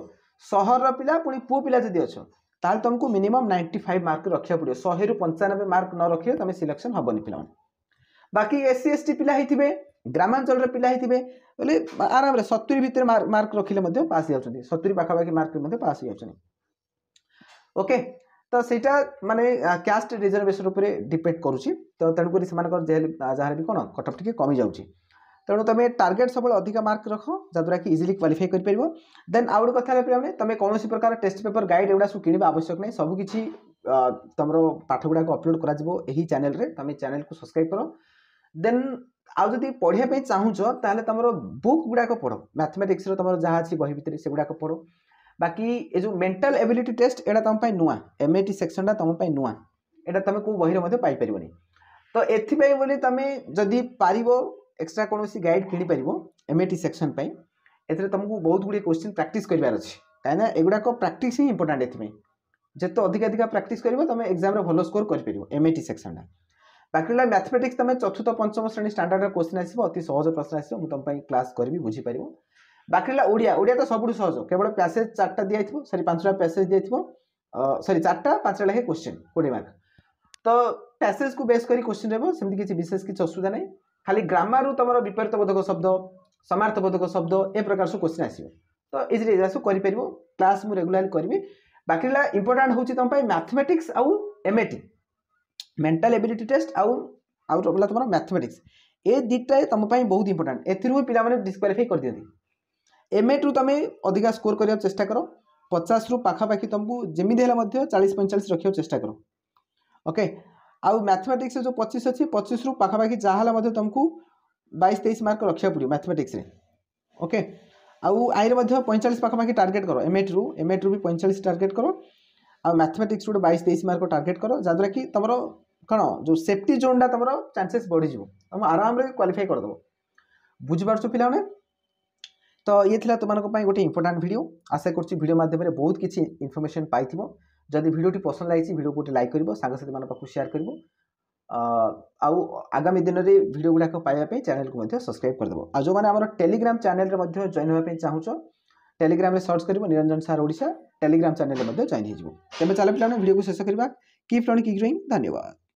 ସହରର ପିଲା ପୁଣି ପୁଅ ପିଲା ଯଦି ଅଛ ତାହେଲେ ତୁମକୁ ମିନିମମ୍ ନାଇଣ୍ଟି ଫାଇଭ୍ ମାର୍କ ରଖିବାକୁ ପଡ଼ିବ ଶହେରୁ ପଞ୍ଚାନବେ ମାର୍କ ନ ରଖିଲେ ତୁମେ ସିଲେକ୍ସନ୍ ହେବନି ପିଲାମାନେ ବାକି ଏସ୍ ସି ଏସ୍ ଟି ପିଲା ହେଇଥିବେ ଗ୍ରାମାଞ୍ଚଳର ପିଲା ହେଇଥିବେ ବୋଲେ ଆରାମରେ ସତୁରି ଭିତରେ ମାର୍କ ରଖିଲେ ମଧ୍ୟ ପାସ୍ ହେଇଯାଉଛନ୍ତି ସତୁରି ପାଖାପାଖି ମାର୍କରେ ମଧ୍ୟ ପାସ୍ ହେଇଯାଉଛନ୍ତି ଓକେ ତ ସେଇଟା ମାନେ କ୍ୟାଷ୍ଟ ରିଜର୍ଭେସନ୍ ଉପରେ ଡିପେଣ୍ଡ କରୁଛି ତ ତେଣୁକରି ସେମାନଙ୍କର ଯାହାର ବି କ'ଣ କଟଅଫ୍ ଟିକେ କମିଯାଉଛି ତେଣୁ ତୁମେ ଟାର୍ଗେଟ୍ ସବୁବେଳେ ଅଧିକା ମାର୍କ ରଖ ଯାଦ୍ୱାରା କି ଇଜିଲି କ୍ୱାଲିଫାଇ କରିପାରିବ ଦେନ୍ ଆଉ ଗୋଟେ କଥା ହେଲା ପିଲାମାନେ ତୁମେ କୌଣସି ପ୍ରକାର ଟେଷ୍ଟ ପେପର୍ ଗାଇଡ଼୍ ଏଗୁଡ଼ା ସବୁ କିଣିବା ଆବଶ୍ୟକ ନାହିଁ ସବୁକିଛି ତୁମର ପାଠ ଗୁଡ଼ାକ ଅପଲୋଡ଼ କରାଯିବ ଏହି ଚ୍ୟାନେଲ୍ରେ ତୁମେ ଚ୍ୟାନେଲ୍କୁ ସବସ୍କ୍ରାଇବ୍ କର ଦେନ୍ आदि पढ़ापी चाहू तेल तुम बुक गुड़ाक पढ़ो मैथमेटिक्स तुम जहाँ अच्छी बही भितर से गुड़ाक पढ़ो बाकी ये जो मेंटल एबिलिटी टेस्ट एटा तुम नुआ एम ए टी सेक्शनटा तुम्हें नुआ एटा तुम कौ बही पाइपर तो ये बोली तुम्हें जदि पार एक्सट्रा कौन गाइड किनीपर एम ए टी सेक्शन पर तुमको बहुत गुड़े क्वेश्चन प्राक्ट करार अच्छे कहीं एगुड़ाक प्राक्ट ही इंपोर्टाट ये जिते अधिक अधिका प्राक्ट कर तुम एक्जाम भल स्कोर करम ए टी सेक्शनटा बाकिरहेला म्याथमेटिक त चतुर्थ पञ्चम श्रेणी स्टाडाड्र क्वेसन आइस अति सज प्रश्न आसपै कलासी बुझिपि बाकिरहडिया ओडा त सबठु सहज केवल प्यासेज चारटा दिइथ्यो सरी पाँचटा प्यासेज दिइ सरी चारटा पाँचटा लेखे क्वेसन किडिए मर्क त प्यासेजको बेस गरि क्वेन रहेछ त्यति विशेष असुविधा नै खालि ग्रामरु तुलर विपरीतबोधक शब्द समातबोधक शब्द ए प्रकार सबै क्वेसन आयो त इजिली यहाँ सबै गरिपार क्लास मेगुलर्ली बाकिरहेको इम्पोर्ट्यान्ट हौप म्याथमेटिक आउटि ମେଣ୍ଟାଲ ଏବିଲିଟି ଟେଷ୍ଟ ଆଉ ଆଉ ରହିଲା ତୁମର ମ୍ୟାଥମେଟିକ୍ସ ଏ ଦୁଇଟା ତୁମ ପାଇଁ ବହୁତ ଇମ୍ପୋର୍ଟାଣ୍ଟ ଏଥିରୁ ବି ପିଲାମାନେ ଡିସ୍କ୍ୱାଲିଫାଇ କରିଦିଅନ୍ତି ଏମ୍ଏଟ୍ରୁ ତୁମେ ଅଧିକା ସ୍କୋର କରିବାକୁ ଚେଷ୍ଟା କର ପଚାଶରୁ ପାଖାପାଖି ତୁମକୁ ଯେମିତି ହେଲେ ମଧ୍ୟ ଚାଳିଶ ପଇଁଚାଳିଶ ରଖିବାକୁ ଚେଷ୍ଟା କର ଓକେ ଆଉ ମ୍ୟାଥମେଟିକ୍ସରେ ଯେଉଁ ପଚିଶ ଅଛି ପଚିଶରୁ ପାଖାପାଖି ଯାହା ହେଲେ ମଧ୍ୟ ତୁମକୁ ବାଇଶ ତେଇଶ ମାର୍କ ରଖିବାକୁ ପଡ଼ିବ ମ୍ୟାଥମେଟିକ୍ସରେ ଓକେ ଆଉ ଆଇରେ ମଧ୍ୟ ପଇଁଚାଳିଶ ପାଖାପାଖି ଟାର୍ଗେଟ୍ କର ଏମ୍ଏଟ୍ରୁ ଏମ୍ଏଟ୍ରୁ ବି ପଇଁଚାଳିଶ ଟାର୍ଗେଟ୍ କର ଆଉ ମ୍ୟାଥମେଟିକ୍ସ ଗୋଟେ ବାଇଶ ତେଇଶ ମାର୍କ ଟାର୍ଗେଟ୍ କର ଯାହାଦ୍ୱାରା କି ତୁମର କ'ଣ ଯେଉଁ ସେଫ୍ଟି ଜୋନ୍ଟା ତୁମର ଚାନ୍ସେସ୍ ବଢ଼ିଯିବ ତୁମ ଆରାମରେ କ୍ୱାଲିଫାଇ କରିଦେବ ବୁଝିପାରୁଛୁ ପିଲାମାନେ ତ ଇଏ ଥିଲା ତୁମମାନଙ୍କ ପାଇଁ ଗୋଟେ ଇମ୍ପୋର୍ଟାଣ୍ଟ ଭିଡ଼ିଓ ଆଶା କରୁଛି ଭିଡ଼ିଓ ମାଧ୍ୟମରେ ବହୁତ କିଛି ଇନଫର୍ମେସନ୍ ପାଇଥିବ ଯଦି ଭିଡ଼ିଓଟି ପସନ୍ଦ ଲାଗିଛି ଭିଡ଼ିଓକୁ ଗୋଟେ ଲାଇକ୍ କରିବ ସାଙ୍ଗସାଥିମାନଙ୍କ ପାଖକୁ ସେୟାର କରିବ ଆଉ ଆଗାମୀ ଦିନରେ ଭିଡ଼ିଓ ଗୁଡ଼ାକ ପାଇବା ପାଇଁ ଚ୍ୟାନେଲକୁ ମଧ୍ୟ ସବସ୍କ୍ରାଇବ୍ କରିଦେବ ଆଉ ଯେଉଁମାନେ ଆମର ଟେଲିଗ୍ରାମ ଚ୍ୟାନେଲରେ ମଧ୍ୟ ଜଏନ୍ ହେବା ପାଇଁ ଚାହୁଁଛ টেলিগ্রামে সর্চ করব নিরঞ্জন সার ওড়শা টেলিগ্রাম চ্যানেলে জয়েন হয়ে কেবে চাল পিলা ভিডিও শেষ করা কিপ রণিক ইগ্রোইং ধন্যবাদ